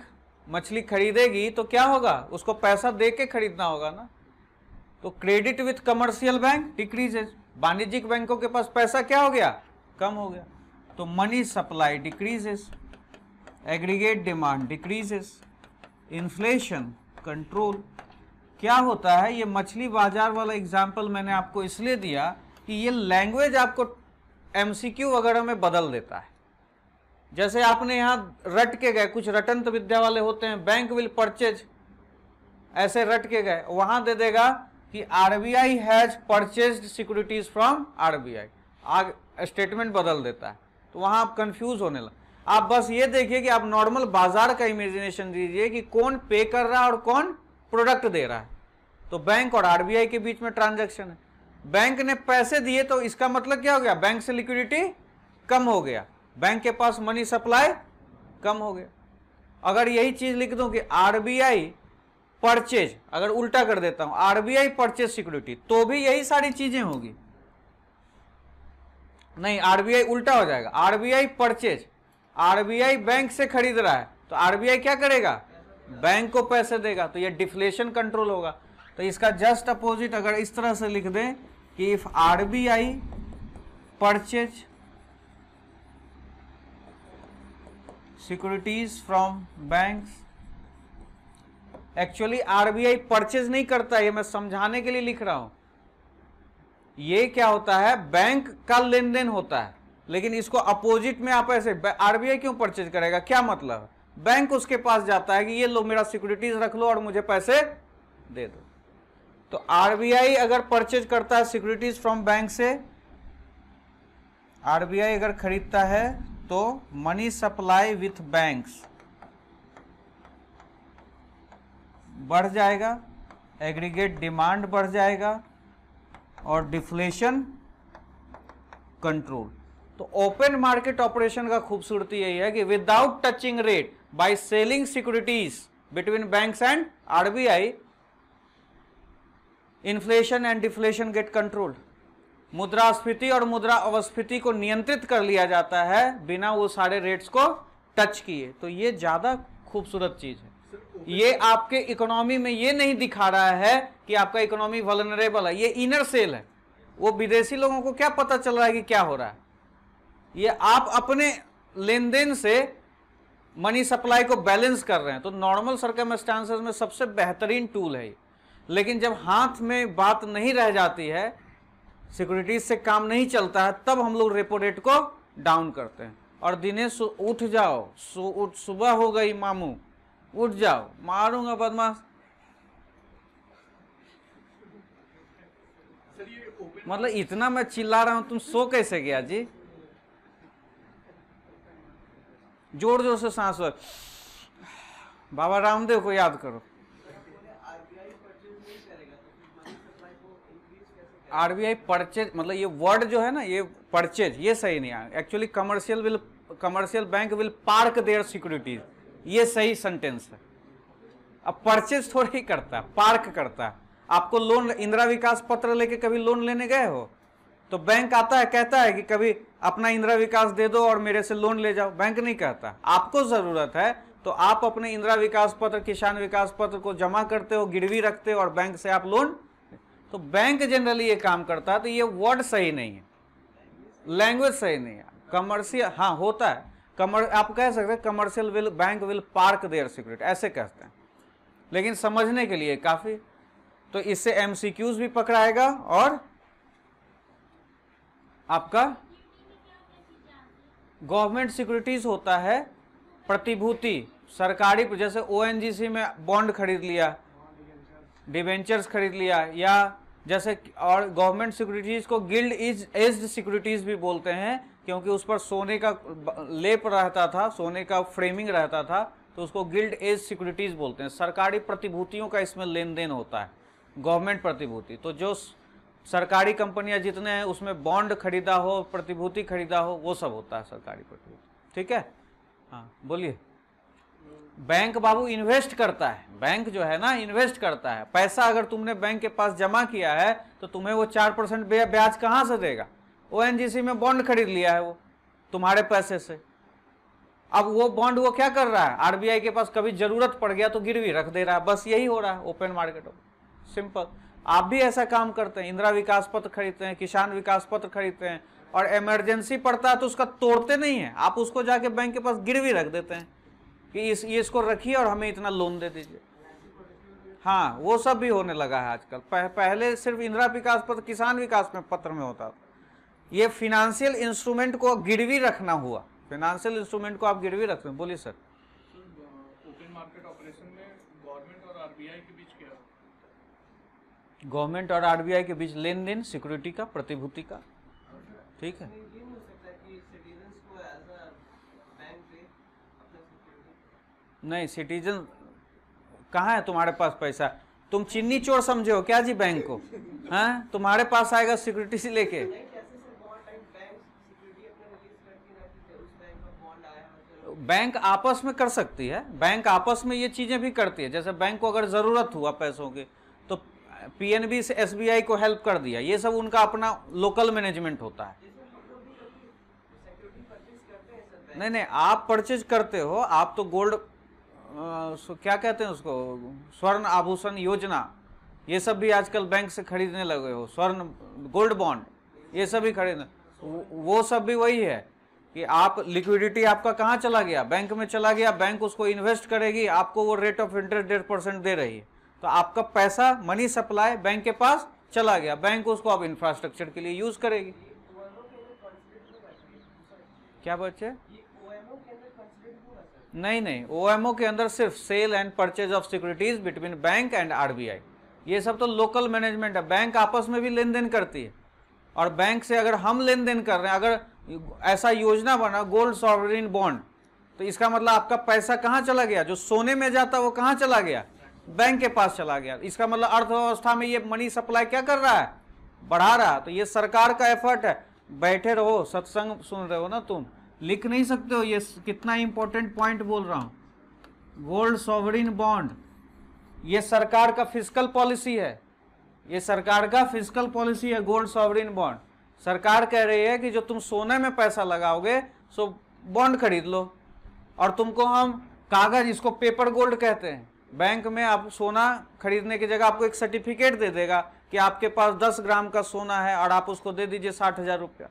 मछली खरीदेगी तो क्या होगा उसको पैसा दे के खरीदना होगा ना तो credit with commercial bank decreases वाणिज्यिक बैंकों के पास पैसा क्या हो गया कम हो गया तो money supply decreases aggregate demand decreases inflation control क्या होता है ये मछली बाजार वाला एग्जाम्पल मैंने आपको इसलिए दिया कि ये लैंग्वेज आपको क्यू वगैरह में बदल देता है जैसे आपने यहाँ रट के गए कुछ रटंत विद्या वाले होते हैं बैंक विल परचेज ऐसे रट के गए वहाँ दे देगा कि R B I has purchase securities from R B I आग स्टेटमेंट बदल देता है तो वहाँ आप कंफ्यूज होने लगे आप बस ये देखिए कि आप नॉर्मल बाजार का इमेजिनेशन दीजिए कि कौन पे कर रहा है और कौन प्रोडक्ट दे रहा है तो बैंक और आरबीआई के बीच में ट्रांजेक्शन है बैंक ने पैसे दिए तो इसका मतलब क्या हो गया बैंक से लिक्विडिटी कम हो गया बैंक के पास मनी सप्लाई कम हो गया अगर यही चीज लिख दूं कि आरबीआई परचेज अगर उल्टा कर देता हूं आरबीआई परचेज सिक्योरिटी तो भी यही सारी चीजें होगी नहीं आरबीआई उल्टा हो जाएगा आरबीआई परचेज आरबीआई बैंक से खरीद रहा है तो आरबीआई क्या करेगा बैंक को पैसे देगा तो यह डिफ्लेशन कंट्रोल होगा तो इसका जस्ट अपोजिट अगर इस तरह से लिख दें कि if RBI purchase securities from banks actually RBI purchase नहीं करता ये मैं समझाने के लिए लिख रहा हूं ये क्या होता है बैंक का लेन देन होता है लेकिन इसको अपोजिट में आप ऐसे आरबीआई क्यों परचेज करेगा क्या मतलब बैंक उसके पास जाता है कि ये लो मेरा सिक्योरिटीज रख लो और मुझे पैसे दे दो तो आरबीआई अगर परचेज करता है सिक्योरिटीज फ्रॉम बैंक से आरबीआई अगर खरीदता है तो मनी सप्लाई विथ बैंक्स बढ़ जाएगा एग्रीगेट डिमांड बढ़ जाएगा और डिफ्लेशन कंट्रोल तो ओपन मार्केट ऑपरेशन का खूबसूरती यही है कि without touching rate by selling securities between banks and RBI inflation and deflation get control मुद्रास्फीति और मुद्रा अवस्फीति को नियंत्रित कर लिया जाता है बिना वो सारे रेट्स को टच किए तो ये ज़्यादा खूबसूरत चीज़ है ये आपके इकोनॉमी में ये नहीं दिखा रहा है कि आपका इकोनॉमी वलनरेबल है ये इनर सेल है वो विदेशी लोगों को क्या पता चल रहा है कि क्या हो रहा है ये आप अपने लेन देन से मनी सप्लाई को बैलेंस कर रहे हैं तो नॉर्मल सर्कमस्टांसेस में सबसे बेहतरीन टूल है ये लेकिन जब हाथ में बात नहीं रह जाती है सिक्योरिटीज से काम नहीं चलता है तब हम लोग रेपो रेट को डाउन करते हैं और दिने उठ जाओ उठ सुबह हो गई मामू उठ जाओ मारूंगा बदमाश मतलब इतना मैं चिल्ला रहा हूं तुम सो कैसे गया जी जोर जोर से सांस बाबा रामदेव को याद करो आरबीआई परचेज मतलब ये वर्ड जो है ना ये परचेज ये सही नहीं आया actually commercial will commercial bank will park their securities ये सही सेंटेंस है अब परचेज थोड़ा ही करता है पार्क करता है आपको लोन इंदिरा विकास पत्र लेके कभी लोन लेने गए हो तो बैंक आता है कहता है कि कभी अपना इंदिरा विकास दे दो और मेरे से लोन ले जाओ बैंक नहीं कहता आपको ज़रूरत है तो आप अपने इंदिरा विकास पत्र किसान विकास पत्र को जमा करते हो गिरवी रखते हो और बैंक से आप लोन तो बैंक जनरली ये काम करता है तो ये वर्ड सही नहीं है लैंग्वेज सही नहीं है कमर्शियल हाँ होता है कमर आप कह सकते हैं commercial will bank will park their security ऐसे कहते हैं लेकिन समझने के लिए काफ़ी तो इससे एम भी पकड़ाएगा और आपका गवर्नमेंट सिक्योरिटीज होता है प्रतिभूति सरकारी जैसे ओएनजीसी में बॉन्ड खरीद लिया डिवेंचर्स खरीद लिया या जैसे और गवर्नमेंट सिक्योरिटीज़ को गिल्ड इज एज्ड सिक्योरिटीज़ भी बोलते हैं क्योंकि उस पर सोने का लेप रहता था सोने का फ्रेमिंग रहता था तो उसको गिल्ड एज सिक्योरिटीज़ बोलते हैं सरकारी प्रतिभूतियों का इसमें लेन देन होता है गवर्नमेंट प्रतिभूति तो जो सरकारी कंपनियां जितने हैं उसमें बॉन्ड खरीदा हो प्रतिभूति खरीदा हो वो सब होता है सरकारी प्रतिभूति ठीक है हाँ बोलिए बैंक बाबू इन्वेस्ट करता है बैंक जो है ना इन्वेस्ट करता है पैसा अगर तुमने बैंक के पास जमा किया है तो तुम्हें वो चार परसेंट ब्याज कहाँ से देगा ओ में बॉन्ड खरीद लिया है वो तुम्हारे पैसे से अब वो बॉन्ड वो क्या कर रहा है आरबीआई के पास कभी जरूरत पड़ गया तो गिरवी रख दे रहा है बस यही हो रहा है ओपन मार्केट सिंपल आप भी ऐसा काम करते हैं इंदिरा विकास पत्र खरीदते हैं किसान विकास पत्र खरीदते हैं और इमरजेंसी पड़ता है तो उसका तोड़ते नहीं है आप उसको जाके बैंक के पास गिरवी रख देते हैं कि इस ये इसको रखिए और हमें इतना लोन दे दीजिए हाँ वो सब भी होने लगा है आजकल पह, पहले सिर्फ इंदिरा विकास पत्र किसान विकास में पत्र में होता था ये फिनेंशियल इंस्ट्रूमेंट को गिरवी रखना हुआ फिनेंशियल इंस्ट्रूमेंट को आप गिरवी रख रहे बोलिए सर ओपन मार्केट ऑपरेशन में गवर्नमेंट और आरबीआई के बीच क्या गवर्नमेंट और आरबीआई के बीच लेन देन सिक्योरिटी का प्रतिभूति का ठीक है नहीं सिटीजन कहाँ है तुम्हारे पास पैसा तुम चिन्नी चोर समझे हो क्या जी बैंक को हाँ तुम्हारे पास आएगा सिक्योरिटी से लेके बैंक मतलब तो आपस में कर सकती है बैंक आपस में ये चीज़ें भी करती है जैसे बैंक को अगर ज़रूरत हुआ पैसों की तो पीएनबी से एसबीआई को हेल्प कर दिया ये सब उनका अपना लोकल मैनेजमेंट होता है नहीं नहीं आप परचेज करते हो आप तो गोल्ड क्या कहते हैं उसको स्वर्ण आभूषण योजना ये सब भी आजकल बैंक से खरीदने लगे हो स्वर्ण गोल्ड बॉन्ड ये सब भी खरीदने वो सब भी वही है कि आप लिक्विडिटी आपका कहाँ चला गया बैंक में चला गया बैंक उसको इन्वेस्ट करेगी आपको वो रेट ऑफ इंटरेस्ट डेढ़ परसेंट दे रही है तो आपका पैसा मनी सप्लाई बैंक के पास चला गया बैंक उसको आप इंफ्रास्ट्रक्चर के लिए यूज करेगी क्या बच्चे नहीं नहीं ओ के अंदर सिर्फ sale and purchase of securities between bank and RBI ये सब तो लोकल मैनेजमेंट है बैंक आपस में भी लेन देन करती है और बैंक से अगर हम लेन देन कर रहे हैं अगर ऐसा योजना बना गोल्ड सॉवरिन बॉन्ड तो इसका मतलब आपका पैसा कहाँ चला गया जो सोने में जाता वो कहाँ चला गया बैंक के पास चला गया इसका मतलब अर्थव्यवस्था में ये मनी सप्लाई क्या कर रहा है बढ़ा रहा तो ये सरकार का एफर्ट है बैठे रहो सत्संग सुन रहे हो ना तुम लिख नहीं सकते हो ये कितना इंपॉर्टेंट पॉइंट बोल रहा हूँ गोल्ड सॉवरिन बॉन्ड ये सरकार का फिजिकल पॉलिसी है ये सरकार का फिजिकल पॉलिसी है गोल्ड सॉवरिन बॉन्ड सरकार कह रही है कि जो तुम सोने में पैसा लगाओगे सो बॉन्ड खरीद लो और तुमको हम कागज़ इसको पेपर गोल्ड कहते हैं बैंक में आप सोना खरीदने की जगह आपको एक सर्टिफिकेट दे देगा कि आपके पास दस ग्राम का सोना है और आप उसको दे दीजिए साठ हज़ार रुपया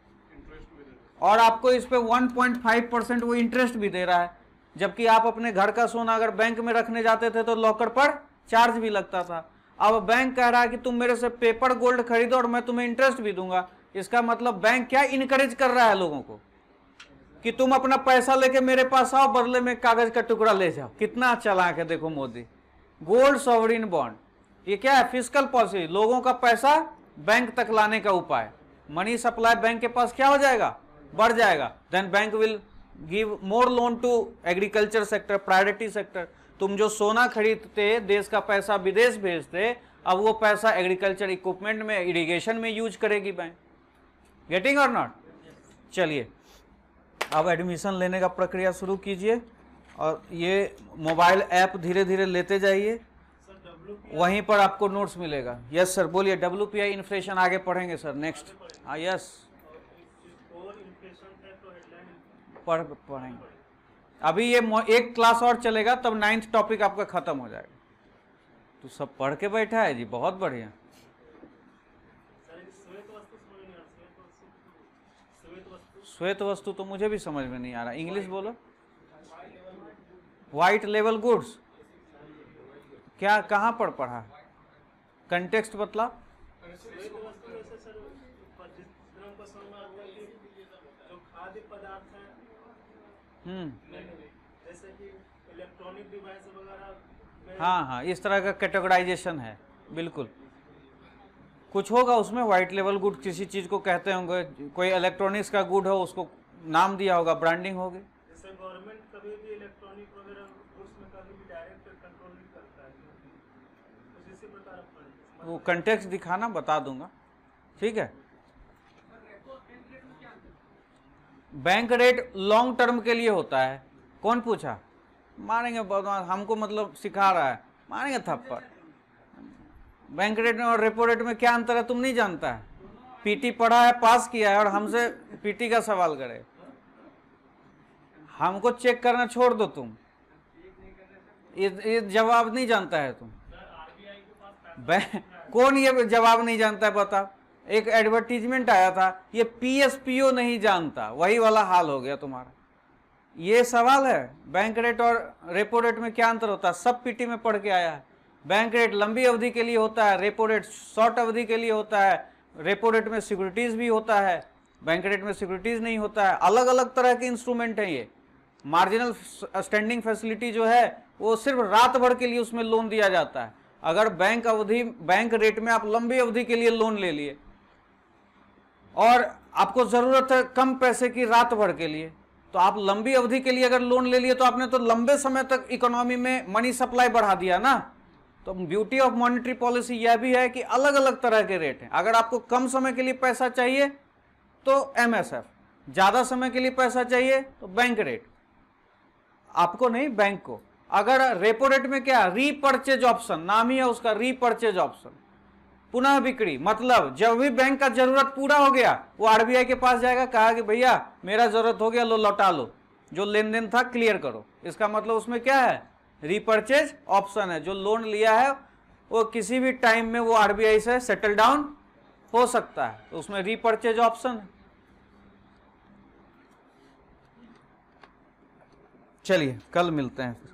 और आपको इस पर वन पॉइंट फाइव परसेंट वो इंटरेस्ट भी दे रहा है जबकि आप अपने घर का सोना अगर बैंक में रखने जाते थे तो लॉकर पर चार्ज भी लगता था अब बैंक कह रहा है कि तुम मेरे से पेपर गोल्ड खरीदो और मैं तुम्हें इंटरेस्ट भी दूंगा इसका मतलब बैंक क्या इनकरेज कर रहा है लोगों को कि तुम अपना पैसा लेके मेरे पास आओ बदले में कागज का टुकड़ा ले जाओ कितना चलाक है देखो मोदी गोल्ड सॉवरिन बॉन्ड ये क्या है फिजिकल पॉलिसी लोगों का पैसा बैंक तक लाने का उपाय मनी सप्लाई बैंक के पास क्या हो जाएगा बढ़ जाएगा then bank will give more loan to agriculture sector priority sector तुम जो सोना खरीदते देश का पैसा विदेश भेजते अब वो पैसा एग्रीकल्चर इक्विपमेंट में इरिगेशन में यूज करेगी बैंक गेटिंग और नॉट चलिए अब एडमिशन लेने का प्रक्रिया शुरू कीजिए और ये मोबाइल ऐप धीरे धीरे लेते जाइए वहीं पर आपको नोट्स मिलेगा यस सर बोलिए डब्ल्यू पी आई इन्फ्लेशन आगे पढ़ेंगे सर नेक्स्ट हाँ यस पढ़ पढ़ेंगे अभी ये एक क्लास और चलेगा तब नाइन्थ टॉपिक आपका ख़त्म हो जाएगा तो सब पढ़ के बैठा है जी बहुत बढ़िया श्वेत वस्तु तो मुझे भी समझ में नहीं आ रहा इंग्लिश बोलो वाइट लेवल गुड्स क्या कहाँ पर पढ़ा कंटेक्स्ट बतला खाद्य पदार्थ हम्म। जैसे कि इलेक्ट्रॉनिक डिवाइस वगैरह हाँ हाँ इस तरह का कैटेगराइजेशन है बिल्कुल कुछ होगा उसमें वाइट लेवल गुड किसी चीज़ को कहते होंगे कोई इलेक्ट्रॉनिक्स का गुड हो उसको नाम दिया होगा ब्रांडिंग होगी जैसे गवर्नमेंट कभी भी इलेक्ट्रॉनिक वगैरह कभी भी डायरेक्ट कंट्रोल नहीं करता है वो कंटेक्स्ट दिखाना बता दूंगा ठीक है बैंक रेट लॉन्ग टर्म के लिए होता है कौन पूछा मारेंगे हमको मतलब सिखा रहा है मारेंगे थप्पड़ बैंक रेट में और रेपो रेट में क्या अंतर है तुम नहीं जानता है पीटी पढ़ा है पास किया है और हमसे पीटी का सवाल करे हमको चेक करना छोड़ दो तुम ये जवाब नहीं जानता है तुम बैंक कौन ये जवाब नहीं जानता है बताओ एक एडवर्टीजमेंट आया था ये पीएसपीओ नहीं जानता वही वाला हाल हो गया तुम्हारा ये सवाल है बैंक रेट और रेपो रेट में क्या अंतर होता है सब पीटी में पढ़ के आया है बैंक रेट लंबी अवधि के लिए होता है रेपो रेट शॉर्ट अवधि के लिए होता है रेपो रेट में सिक्योरिटीज़ भी होता है बैंक रेट में सिक्योरिटीज़ नहीं होता है अलग अलग तरह के इंस्ट्रूमेंट हैं ये मार्जिनल स्टैंडिंग फैसिलिटी जो है वो सिर्फ रात भर के लिए उसमें लोन दिया जाता है अगर बैंक अवधि बैंक रेट में आप लंबी अवधि के लिए लोन ले लिए और आपको ज़रूरत है कम पैसे की रात भर के लिए तो आप लंबी अवधि के लिए अगर लोन ले लिए तो आपने तो लंबे समय तक इकोनॉमी में मनी सप्लाई बढ़ा दिया ना तो ब्यूटी ऑफ मॉनेटरी पॉलिसी यह भी है कि अलग अलग तरह के रेट हैं अगर आपको कम समय के लिए पैसा चाहिए तो एम ज़्यादा समय के लिए पैसा चाहिए तो बैंक रेट आपको नहीं बैंक को अगर रेपो रेट में क्या रीपर्चेज ऑप्शन नाम ही है उसका रीपर्चेज ऑप्शन पुनः बिक्री मतलब जब भी बैंक का जरूरत पूरा हो गया वो आरबीआई के पास जाएगा कहा कि भैया मेरा जरूरत हो गया लो लौटा लो जो लेन देन था क्लियर करो इसका मतलब उसमें क्या है रिपर्चेज ऑप्शन है जो लोन लिया है वो किसी भी टाइम में वो आरबीआई से सेटल डाउन हो सकता है तो उसमें रिपर्चेज ऑप्शन है चलिए कल मिलते हैं फिर